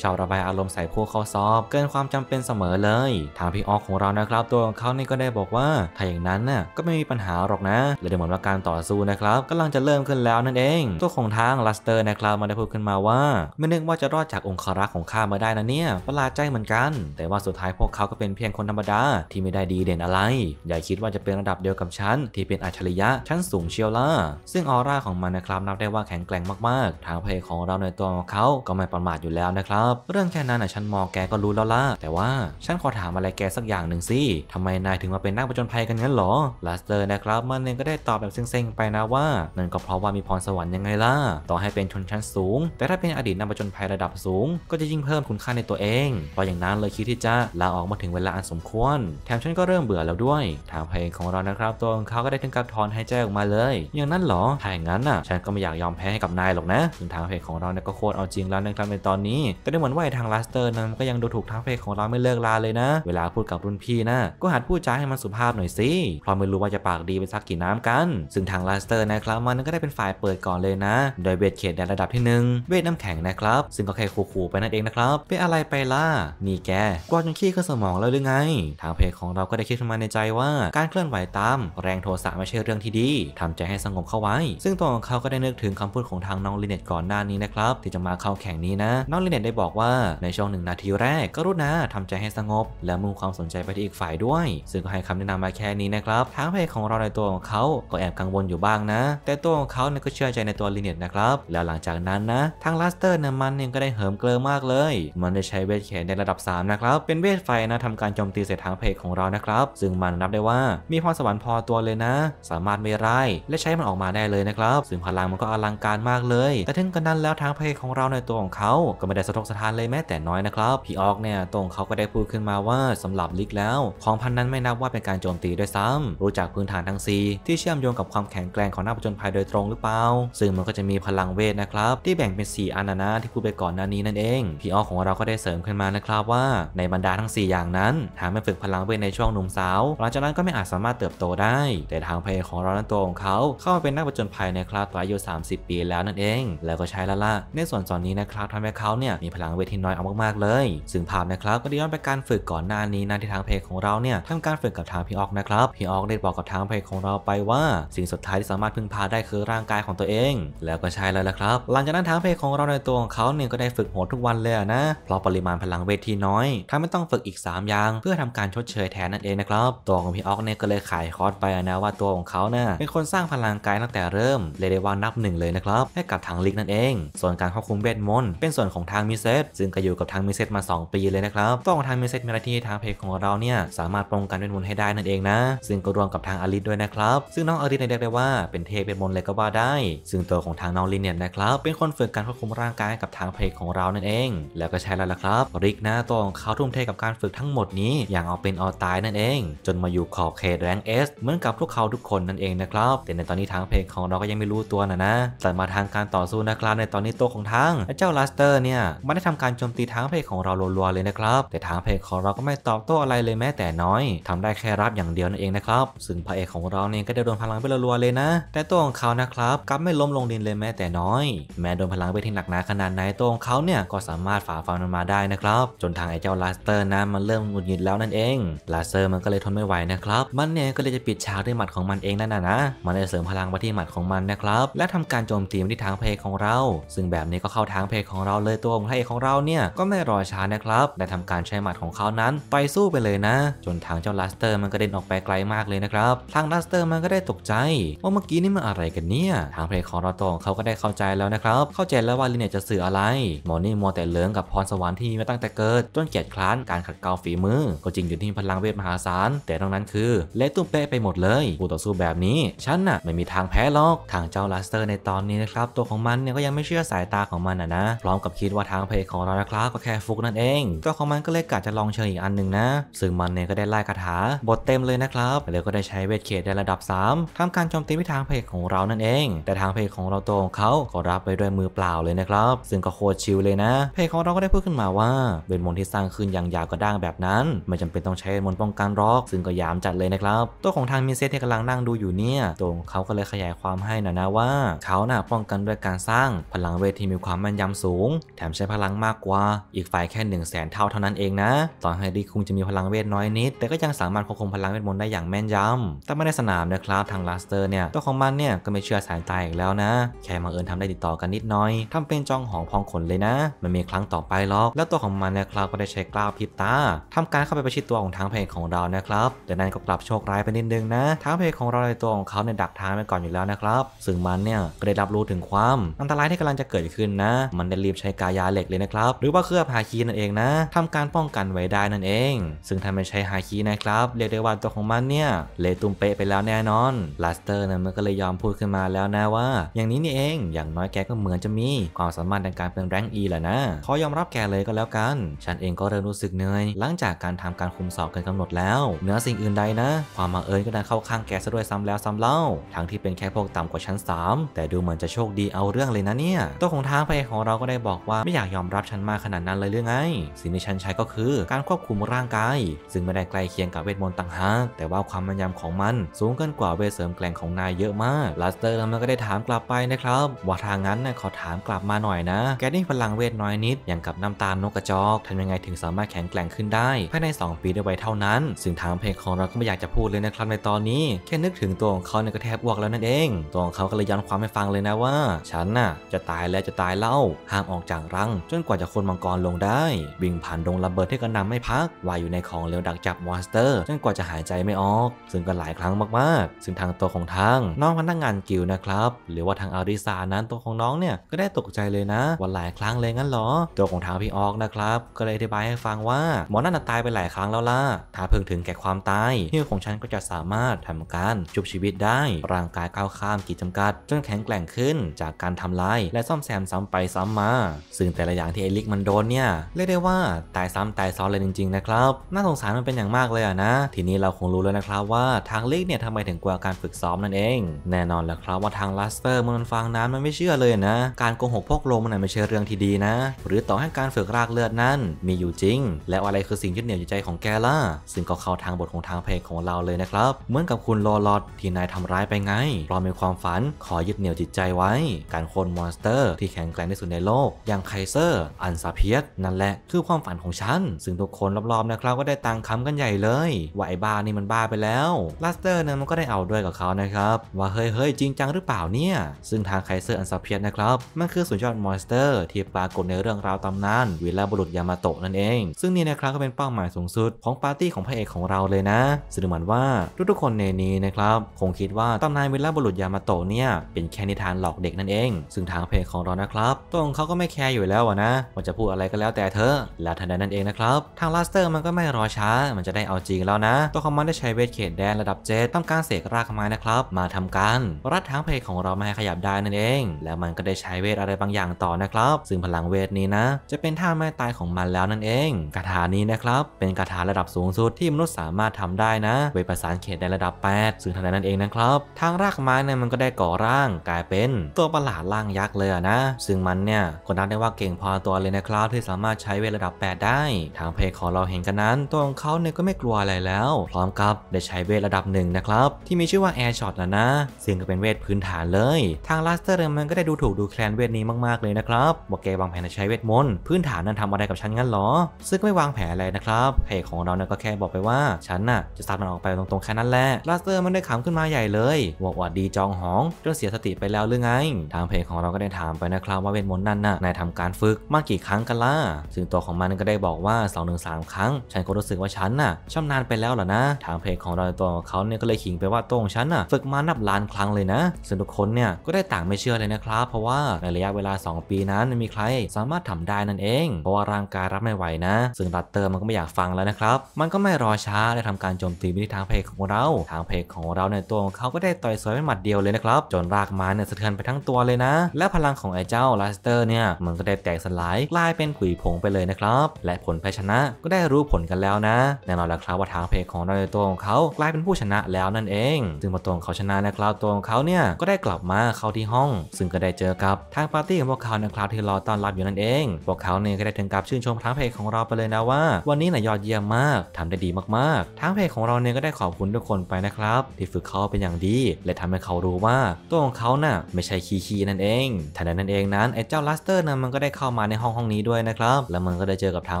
ชอบระบายอารมณ์ใส่ผู้เข้าสอบ เกินความจำเป็นเสมอเลย ทางพี่ออกของเรานะครับ ตัวของเขานี่ก็ได้บอกว่าถ้าอย่างนั้นน่ะก็ไม่มีปัญหาหรอกนะและดูเหมือนว่าการต่อสู้นะครับกำลังจะเเริ่มขึ้นแล้วนั่นเอง ตัวของทางลัสเตอร์นะครับมันได้พูดขึ้นมาว่าไม่นึกว่าจะรอดจากองครักษ์ของข้ามาได้นะเนี่ยประหลาดใจเหมือนกันแต่ว่าสุดท้ายพวกเขาก็เป็นเพียงคนธรรมดาที่ไม่ได้ดีเด่นอะไร อย่าคิดว่าจะเป็นระดับเดียวกับฉันที่เป็นอัจฉริยะชั้นสูงเชียวล่ะซึ่งออร่าของมันนะครับนับได้ว่าแข็งแกร่งมาก ๆทางเพลของเราในตัวของเขาก็ไม่ประมาทอยู่แล้วนะครับ เรื่องแค่นั้นนะฉันมองแกก็รู้แล้วล่ะแต่ว่าฉันขอถามอะไรแกสักอย่างหนึ่งสิทำไมนายถึงมาเป็นนักประจนภัยกันงั้นหรอลัสเตอร์นะครับ มันเองก็ได้ตอบแบบเซ็งๆไปนะว่านั่นก็เพราะว่ามีพรสวรรค์ยังไงล่ะต่อให้เป็นชนชั้นสูง แต่ถ้าเป็นอดีตนักประจนภัยระดับสูง ก็จะยิ่งเพิ่มคุณค่าในตัวเองเพราะอย่างนั้นเลยคิดที่จะลาออกมาถึงเวลาอันสมควรแถมฉันก็เริ่มเบื่อแล้วด้วยทางเพลงของเรานะครับตัวของเขาก็ได้ถึงกับถอนหายใจออกมาเลยอย่างนั้นหรอถ้าอย่างนั้นน่ะฉันก็ไม่อยากยอมแพ้ให้กับนายหรอกนะ ถึงทางเพลงของเราเนี่ยก็โคตรเอาจริงแล้วนะครับในตอนนี้ แต่ดูเหมือนว่าทางลาสเตอร์นั้นก็ยังดูถูกทางเพลงของเราไม่เลิกลาเลยนะ เวลาพูดกับรุ่นพี่นะก็หัดพูดจาให้มันสุภาพหน่อยสิเพราะไม่รู้ว่าจะปากดีไปสักกี่น้ำกัน ซึ่งทางลาสเตอร์นะครับมันนั้นก็ได้เป็นฝ่ายเปิดก่อนเลยนะ โดยเวทเขตในระดับที่1เวทน้ำแข็งนะครับ ซึ่งก็แค่ขู่ๆไปนั่นเองนะครับเป็นอะไรไปล่ะนี่แกกวาดจนขี้ขึ้นสมองแล้วหรือไง ทางเพจของเราก็ได้คิดขึ้นมาในใจว่า การเคลื่อนไหวตามแรงโทสะไม่ใช่เรื่องที่ดี ทำใจให้สงบเข้าไว้ ซึ่งตัวของเขาก็ได้นึกถึงคำพูดของทางน้องลิเน็ตก่อนหน้านี้นะครับที่จะมาเข้าแข่งนี้นะ น้องลิเน็ตได้บอกว่า ในช่วงหนึ่งนาทีแรกก็รุนะทำใจให้สงบ แล้วมุ่งความสนใจไปที่อีกฝ่ายด้วย ซึ่งก็ให้คำแนะนำมาแค่นี้นะครับทางเพจของเราในตัวของเขาก็แอบกังวลอยู่บ้างนะ แต่ตัวัวของเขาเนี่ยก็เชื่อใจในตัวลิเนตนะครับ แล้วหลังจากนั้นนะทางลาสเตอร์เนี่ย มันเนี่ยก็ได้เหิมเกลิมมากเลย มันได้ใช้เวทแขนในระดับ 3 นะครับ เป็นเวทไฟนะทำการโจมตีใส่ทางเพกของเรานะครับซึ่งมันนับได้ว่ามีพรสวรรค์พอตัวเลยนะ สามารถไม่ร้ายและใช้มันออกมาได้เลยนะครับ ซึ่งพลังมันก็อลังการมากเลยแต่ถึงกระนั้นแล้วทางเพกของเราในตัวของเขาก็ไม่ได้สะทกสะท้านเลยแม้แต่น้อยนะครับพี่ออกเนี่ยตรงเขาก็ได้พูดขึ้นมาว่าสำหรับลิกแล้วของพันนั้นไม่นับว่าเป็นการโจมตีด้วยซ้ำ รู้จักพื้นฐานทั้ง4ที่เชื่อมโยงกับความแข็งแกร่งของนักผจญภัยโดดยตรงหรือเปล่าซึ่งมันก็จะมีพลังเวท นะครับ ที่แบ่งเป็น 4 อันนะที่พูดไปก่อนหน้านี้นั่นเอง พี่อ้อของเราก็ได้เสริมขึ้นมานะครับว่าในบรรดาทั้ง 4 อย่างนั้นหากไม่ฝึกพลังเวท ในช่วงหนุ่มสาวหลังจากนั้นก็ไม่อาจสามารถเติบโตได้ แต่ทางเพลของเรานั้นตัวของเขา เข้ามาเป็นนักประจนภัยในคราบตัวอายุ30 ปีแล้วนั่นเอง แล้วก็ใช้ละล่ะในส่วนตอนนี้นะครับทำให้เขาเนี่ยมีพลังเวทที่น้อยเอามากๆเลย ซึ่งภาพนะครับก็ได้ย้อนไปการฝึกก่อนหน้านี้นะที่ทางเพลของเราเนี่ยทำการฝึกกับทางพี่ออกนะครับพี่ออกได้บอกกับทางเพลของเราไปว่าสิ่งสุดท้ายที่สามารถพึ่งพาได้คือร่างกายของตัวเอง แล้วก็ใช่แล้วละครับ หลังจากนั้นทางเพศของเราในตัวของเขาเนี่ยก็ได้ฝึกโหดทุกวันเลยนะ เพราะปริมาณพลังเวทที่น้อยทำไม่ต้องฝึกอีก 3 อย่าง เพื่อทำการชดเชยแทนนั่นเองนะครับ ตัวของพี่ออกเนี่ยก็เลยขายคอร์สไปนะว่าตัวของเขาเนี่ยเป็นคนสร้างพลังกายตั้งแต่เริ่ม เลยได้ว่านับหนึ่งเลยนะครับให้กับทางลิกนั่นเอง ส่วนการควบคุมเวทมนต์เป็นส่วนของทางมิเซตซึ่งก็อยู่กับทางมิเซตมา 2 ปีเลยนะครับตัวของทางมิเซตมีหน้าที่ทางเพจของเราเนี่ยสามารถป้องกันเวทมนต์ให้ได้นั่นเองนะซึ่งก็รวมกับทางอลิสด้วยนะครับ ซึ่งน้องอลิสเรียกได้ว่าเป็นเทพเวทมนต์เลเลยก็ว่าได้ ซึ่งตัวของทางน้องลินเนี่ยนะครับเป็นคนฝึกการควบคุมร่างกายกับทางเพลงของเรานั่นเอง แล้วก็ใช่แล้วล่ะครับ ริกนะตัวของเขาทุ่มเทกับการฝึกทั้งหมดนี้อย่างเอาเป็นเอาตายนั่นเอง จนมาอยู่ขอบเขตแรงเอสเหมือนกับพวกเขาทุกคนนั่นเองนะครับ แต่ในตอนนี้ทางเพลงของเราก็ยังไม่รู้ตัวนะนะแต่มาทางการต่อสู้นะครับในตอนนี้ตัวของทางเจ้าลาสเตอร์เนี่ยมันได้ทำการโจมตีทางเพลงของเราลัวๆเลยนะครับแต่ทางเพลงของเราก็ไม่ตอบโต้อะไรเลยแม้แต่น้อย ทำได้แค่รับอย่างเดียวนั่นเองนะครับซึ่งพระเอกของเราเนี่ยก็ได้โดนพลังไปลัวๆเลยนะ แต่ตัวของเขาานะครับกลับไม่ล้มลงดินเลยแม้แต่น้อย แม้โดนพลังไปที่หนักหนาขนาดไหนตัวของเขาเนี่ยก็สามารถฝ่าฟันมันมาได้นะครับจนทางไอ้เจ้าลาสเตอร์นะ้มันเริ่มหงุดหงิดแล้วนั่นเองลาสเตอร์มันก็เลยทนไม่ไหวนะครับ มันเนี่ยก็เลย จะปิดฉากด้วยหมัดของมันเองนั่นนะนะมันเลยเสริมพลังไปที่หมัด ของมันนะครับ และทำการโจมตีที่ทางเพของเรา ซึ่งแบบนี้ก็เข้าทางเพของเราเลยตัวของพระเอกของเราเนี่ยก็ไม่รอช้านะครับได้ทำการใช้หมัดของเขานั้น ไปสู้ไปเลยนะจนทางเจ้าลาสเตอร์มันก็เด่นออกไปไกลมากเลยนะครับทางลาสเตอร์มันก็ได้ตกใจว่าเมื่อกี้นี่มันอะไรกัันเนี่ยทางเพลงของเราตรงเขาก็ได้เข้าใจแล้วนะครับ เข้าใจแล้วว่าลินเนจะสื่ออะไรหมอนี่มัวแต่เลืองกับพรสวรรค์ที่มีมาตั้งแต่เกิดจนเกียดคร้านการขัดเกลาฝีมือ ก็จริงอยู่ที่พลังเวทมหาศาล แต่ตรงนั้นคือ เละตุ้มเป๊ะไปหมดเลยผู้ต่อสู้แบบนี้ ฉันน่ะไม่มีทางแพ้หรอกทางเจ้าลาสเตอร์ในตอนนี้นะครับตัวของมันเนี่ยก็ยังไม่เชื่อสายตาของมันอ่ะนะพร้อมกับคิดว่าทางเพลงของเรานะครับก็แค่ฟุกนั่นเองตัวของมันก็เลยกะจะลองเชิงอีกอันหนึ่งนะ ซึ่งมันเนี่ยก็ได้ไล่คาถาบทเต็มเลยนะครับ แล้วก็ได้ใช้เวทเขตในระดับ3ทำการโจมตีไปทางเพลของเรานั่นเองแต่ทางเพจของเราัตของเขาก็รับไปด้วยมือเปล่าเลยนะครับ ซึ่งก็โคตรชิลเลยนะ เพจของเราก็ได้พูดขึ้นมาว่าเ็นมนที่สร้างขึ้นอย่างยาวกระด้างแบบนั้น ไม่จำเป็นต้องใช้มนป้องกันร็อก ซึ่งก็ยามจัดเลยนะครับ ตัวของทางมิเซตที่กำลังนั่งดูอยู่เนี่ยตัวของเขาก็เลยขยายความให้นะนะว่าเขาน่ะป้องกันด้วยการสร้าง พลังเวทที่มีความแม่นยำสูง แถมใช้พลังมากกว่า อีกฝ่ายแค่1นึ่งแสนเท่าเท่านั้นเองนะตอนไฮดี้คุงจะมีพลังเวทน้อยนิดแต่ก็ยังสามารถควบคุมพลังเวทมนต์ได้อย่างแม่นยำแต่ไม่ในสนามนะครับทางลาสเตอร์เนี่ยตัวของมันเนี่ยก็มเไม่เชื่อสายตาอีกแล้วนะ แค่มางเอิญทำได้ติดต่อกันนิดน้อย ทำเป็นจ้องหองพองขนเลยนะ มันมีครั้งต่อไปหรอก แล้วตัวของมันนะครับก็ได้ใช้กล้าวพิบตาทำการเข้าไปประชิดตัวของทางเพจของเรานะครับ แต่นั้นก็กลับโชคร้ายไปนิดนึงนะ ทางเพจของเราในตัวของเขาเนี่ยดักทางไปก่อนอยู่แล้วนะครับ ซึ่งมันเนี่ยก็ได้รับรู้ถึงความอันตรายที่กำลังจะเกิดขึ้นนะ มันได้รีบใช้กายาเหล็กเลยนะครับ หรือว่าเครือบฮาคีนั่นเองนะทำการป้องกันไว้ได้นั่นเอง ซึ่งทำไม่ใช้ฮาคีนะครับเรียกได้ว่าตัวของมันเนี่ยเละตุ้มเป๊ะไปแล้วแน่นอนลาสเตอร์นั้นมันก็เลยยอมพูดขึ้นมาแล้วนะว่า อย่างนี้นี่เองอย่างน้อยแกก็เหมือนจะมีความสามารถในการเป็นแรงอีแหละนะขอยอมรับแกเลยก็แล้วกัน ฉันเองก็เริ่มรู้สึกเหนื่อยหลังจากการทำการคุมสอบเกินกำหนดแล้วเหนือสิ่งอื่นใดนะ ความมาเอิญก็ได้เข้าข้างแกซะด้วยซ้ำแล้วซ้าเล่าทั้งที่เป็นแค่พวกต่ำกว่าชั้น 3 แต่ดูเหมือนจะโชคดีเอาเรื่องเลยนะเนี่ยตัวของทางพระเอกของเราก็ได้บอกว่าไม่อยากยอมรับฉันมากขนาดนั้นเลยเรื่องไงสิ่งที่ฉันใช้ก็คือการควบคุมร่างกายซึ่งไม่ได้ใกล้เคียงกับเวทมนต์ต่างหากแต่ว่าความม่นยำของมันสูงเกินกว่าเวทเสริมแกล่งของนายเยอะมากและสเตอร์แล้วมันก็ได้ถามกลับไปนะครับว่าทางนั้นนะขอถามกลับมาหน่อยนะ แกนี่พลังเวทน้อยนิดอย่างกับน้ำตาลนกกระจอกทำยังไงถึงสามารถแข็งแกร่งขึ้นได้ภายใน 2 ปีด้ไวเท่านั้นซึ่งทางเพลงของเราก็ไม่อยากจะพูดเลยนะครับในตอนนี้แค่นึกถึงตัวของเขาเนี่ยก็แทบวอกแล้วนั่นเอง ตัวของเขาก็เลยย้อนความให้ฟังเลยนะว่า ฉันน่ะจะตายแล้วจะตายเล่าห่างออกจากรังจนกว่าจะคนมังกรลงได้วิ่งผ่านดงระเบิดที่กระนำไม่พักว่ายอยู่ในของเรลวดักจับมอนสเตอร์จนกว่าจะหายใจไม่ออก ซึ่งก็หลายครั้งมาก ๆ ซึ่งทางตัวของทางน้องพนักงานกิลนะครับหรือว่าทางอาริสานั้นตัวของน้องเนี่ยก็ได้ตกใจเลยนะวันหลายครั้งเลยงั้นหรอ ตัวของทางพี่ออกนะครับก็เลยอธิบายให้ฟังว่าหมอนั่นตายไปหลายครั้งแล้วล่ะ ถ้าเพิ่งถึงแก่ความตายเฮียของฉันก็จะสามารถทำการจุบชีวิตได้ ร่างกายก้าวข้ามกีดจากัดจนแข็งแกร่งขึ้นจากการทำลายและซ่อมแซมซ้ำไปซ้ำมา ซึ่งแต่ละอย่างที่เอลิกมันโดนเนี่ยเรียกได้ว่าตายซ้ำตายซ้อนเลยจริงๆนะครับน่าสงสารมันเป็นอย่างมากเลยอะนะ ทีนี้เราคงรู้แล้วนะครับว่าทางลิกเนี่ยทำไมถึงกลัวการฝึกซ้อมนั่นเอง แน่นอนแหละครับว่าทางลัสเตอร์มันฟังนั้นมันไม่เชื่อเลยนะ การโกหกพกลมมันไม่ใช่เรื่องที่ดีนะ หรือต่อให้การฝึกรากเลือดนั้นมีอยู่จริง แล้วอะไรคือสิ่งยึดเหนี่ยวใจของแกล่ะซึ่งก็เข้าทางบทของทางเพลงของเราเลยนะครับเหมือนกับคุณลอลอดที่นายทำร้ายไปไงเรามีความฝันขอยึดเหนี่ยวจิตใจไว้ การโค่นมอนสเตอร์ที่แข็งแกร่งที่สุดในโลก อย่างไคเซอร์ อันซาเพียส นั่นแหละคือความฝันของฉันซึ่งทุกคนรอบๆนะครับก็ได้ตังค้ำกันใหญ่เลยว่าไอ้บ้านี่มันบ้าไปแล้วลัสเตอร์เนี่ยมันก็ได้เอาด้วยกับเขานะครับว่าเฮ้ยเฮ้ยจริงจังหรือเปล่าเนี่ย ซึ่งทางไคเซอร์อันซาเพียสนะครับ มันคือสุดยอดมอนสเตอร์ที่ปรากฏในเรื่องราวตำนานวีรบุรุษยามาโตะนั่นเอง ซึ่งนี่นะครับก็เป็นเป้าหมายสูงสุดของปาร์ตี้ของพระเอกของเราเลยนะซึ่งเหมือนว่าทุกๆคนในนี้นะครับ คงคิดว่าตำนานวีรบุรุษยามาโตะเนี่ยเป็นแค่นิทานหลอกเด็กนั่นเอง ซึ่งทางเพจของเรานะครับตรงเขาก็ไม่แคร์อยู่แล้วนะ มันจะพูดอะไรก็แล้วแต่เธอแล้วทันใดนั้นเองนะครับ ทางลาสเตอร์มันก็ไม่รอช้า มันจะได้เอาจริงแล้วนะ ตัวคอมมานได้ใช้เวทเขตแดนระดับเจองการเสกรากไม้นะครับมาทำการรัดัางเพลของเราไม่ให้ขยับได้นั่นเอง แล้วมันก็ได้ใช้เวทอะไรบางอย่างต่อนะครับ ซึ่งพลังเวทนี้นะ จะเป็นท่าไม่ตายของมันแล้วนั่นเอง คาถานี้นะครับ เป็นคาถาระดับสูงสุดที่มนุษย์สามารถทำได้นะ เวทประสานเขตในระดับ 8ซึ่งทันในั่นเองนะครับ ทางรากไม้เนี่ยมันก็ได้ก่อร่างกลายเป็นตัวประหลาดร่างยักษ์เลยนะ ซึ่งมันเนี่ยก็นับได้ว่าเก่งพอตัวเลยนะครับที่สามารถใช้เวทระดับ 8 ได้ ทางเพจของเราเห็นกันนั้นตัวของเขาเนี่ยก็ไม่กลัวอะไรแล้ว พร้อมกับได้ใช้เวทระดับหนึ่งนะครับที่มีชื่อว่าแอร์ช็อตนะนะซึ่งก็เป็นเวทพื้นฐานเลย ทางลาสเตอร์มันก็ได้ดูถูกดูแคลนเวทนี้มากๆเลยนะครับบอกแกวางแผนจะใช้เวทมนต์พื้นฐานนั้นทำอะไรกับฉันงั้นหรอ ซึ่งไม่วางแผนอะไรนะครับพระเของเราเนี่ยก็แค่บอกไปว่าฉันน่ะจะสัดมันออกไปตรงๆแค่นั้นแหละลาสเตอร์มันได้ขำขึ้นมาใหญ่เลยบอกว่าดีจองหองจนเสียสติไปแล้วหรือไงทางเพลงของเราก็ได้ถามไปนะครับ ว่าเวทมนต์นั่นน่ะนายทำการฝึกมากกี่ครั้งกันล่ะซึ่งตัวของมันก็ได้บอกว่า2อหนึ่งสครั้งฉันก็รู้สึกว่าฉันน่ะชำนาญไปแล้วหรอนะทางเพลงของเราตัวเขาเนี่ยก็เลยขิงไปว่าตรงฉันน่ะฝึกมานับล้านครั้งเลยนะส่วนทุกคนเนี่ยก็ได้ต่างไม่เชื่อเลยนะครับ เพราะว่า ในระยะเวลา 2 ปีนั้นมีใครสามารถทำได้นั่นเองเพราะว่าร่างกายรับไม่ไหวนะ ซึ่งรัตเตอร์มันก็ไม่อยากฟังแล้วนะครับ มันก็ไม่รอช้าได้ทำการโจมตีไปที่ทางเพลของเรา ทางเพลของเราในตัวของเขาก็ได้ต่อย สวยไ่หมัดเดียวเลยนะครับจนรากไม้เนี่ยสะเทือนไปทั้งตัวเลยนะ และพลังของไอ้เจ้าลาสเตอร์เนี่ยมันก็ได้แตกสลายกลายเป็นผุยผงไปเลยนะครับ และผลแพ้ชนะก็ได้รู้ผลกันแล้วนะแน่นอนแล้วครับว่าทางเพลของเราในตัวของเขากลายเป็นผู้ชนะแล้วนั่นเอง ซึ่งมาตัวของเขาชนะนะครับตัวของขาเนี่ยก็ได้กลับมาเข้าที่ห้อง ซึ่งก็ได้เจอกับทางปาร์ตี้ของพวกเขาในคราวที่รอต้อนรับอยู่นั่นเอง พวกเขาเนี่ยก็ได้ถึงกับชื่นชมทางเพจของเราไปเลยนะว่า วันนี้นายยอดเยี่ยมมาก ทำได้ดีมากๆทางเพจของเราเนี่ยก็ได้ขอบคุณทุกคนไปนะครับที่ฝึกเขาเป็นอย่างดี และทำให้เขารู้ว่า ตัวของเขาน่ะไม่ใช่คีย์นั่นเองทันใดนั้นเองนั้นไอ้เจ้าลัสเตอร์นะมันก็ได้เข้ามาในห้องห้องนี้ด้วยนะครับ แล้วมันก็ได้เจอกับทาง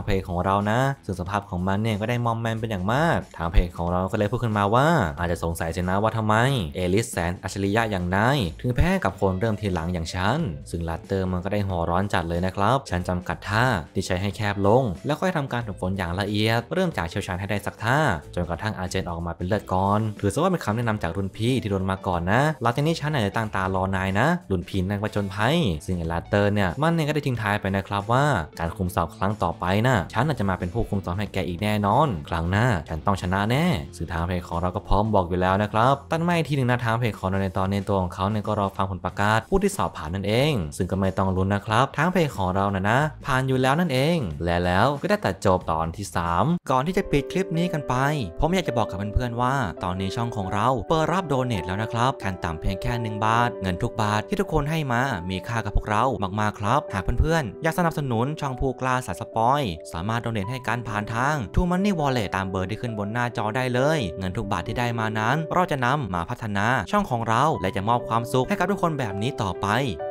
เพจของเรานะซึ่งสภาพของมันเนี่ยก็ได้มอมแมมเป็นอย่างมาก ทางเพจของเราก็เลยพูดขึ้นมาว่าอาจจะสงสัยใชนะว่าทำไมเอลิสแสนอัจฉริยะอย่างนายถึงแพ้กับคนเริ่มทีหลังอย่างฉันซึ่งลัตเตอร์มันก็ได้หัวร้อนจัดเลยนะครับ ฉันจำกัดท่าที่ใช้ให้แคบลง แล้วค่อยทำการถึกฝนอย่างละเอียดเริ่มจากเชี่ยวชาญให้ได้สักท่าจนกระทั่งอาเจนออกมาเป็นเลือดก่อน ถือซะว่าเป็นคำแนะนำจากรุ่นพี่ที่โดนมาก่อนนะหลังจากนี้ฉันอาจจะตั้งตารอนายนะ รุ่นพี่นั่งประจนภัย ซึ่งไอ้ลัตเตอร์เนี่ยมันเองก็ได้ทิ้งท้ายไปนะครับว่า การคุมสอบครั้งต่อไปนะฉันอาจจะมาเป็นผู้คุมสอบให้แกอีกแน่นอน ครั้งหน้าฉันต้องชนะแน่สื่อทางเพงของเราก็พร้อมบอกอยู่แล้วนะครับตั้งไม่ทีหนึ่งนะทางเพงของเราในตอนในตัวของเขาเนี่ยก็รอฟังผลประกาศผู้ที่สอบผ่านนั่นเอง ซึ่งก็ไม่ต้องลุ้นนะครับ ทั้งเพลงของเรานะนะ ผ่านอยู่แล้วนั่นเอง และแล้วก็ได้แต่จบตอนที่ 3 ก่อนที่จะปิดคลิปนี้กันไป ผมอยากจะบอกกับเพื่อนๆว่า ตอนนี้ช่องของเราเปิดรับโดเนทแล้วนะครับการต่ำเพียงแค่1บาท เงินทุกบาทที่ทุกคนให้มา มีค่ากับพวกเรามากๆครับ หากเพื่อนๆอยากสนับสนุนช่องผู้กล้าสายสปอยสามารถโดเนทให้การผ่านทาง True Money Wallet ตามเบอร์ที่ขึ้นบนหน้าจอได้เลย เงินทุกบาทที่ได้มานั้นเราจะนำมาพัฒนาช่องของเราราและจะมอบความสุขให้กับทุกคนแบบนี้ต่อไป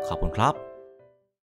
ขอบคุณครับ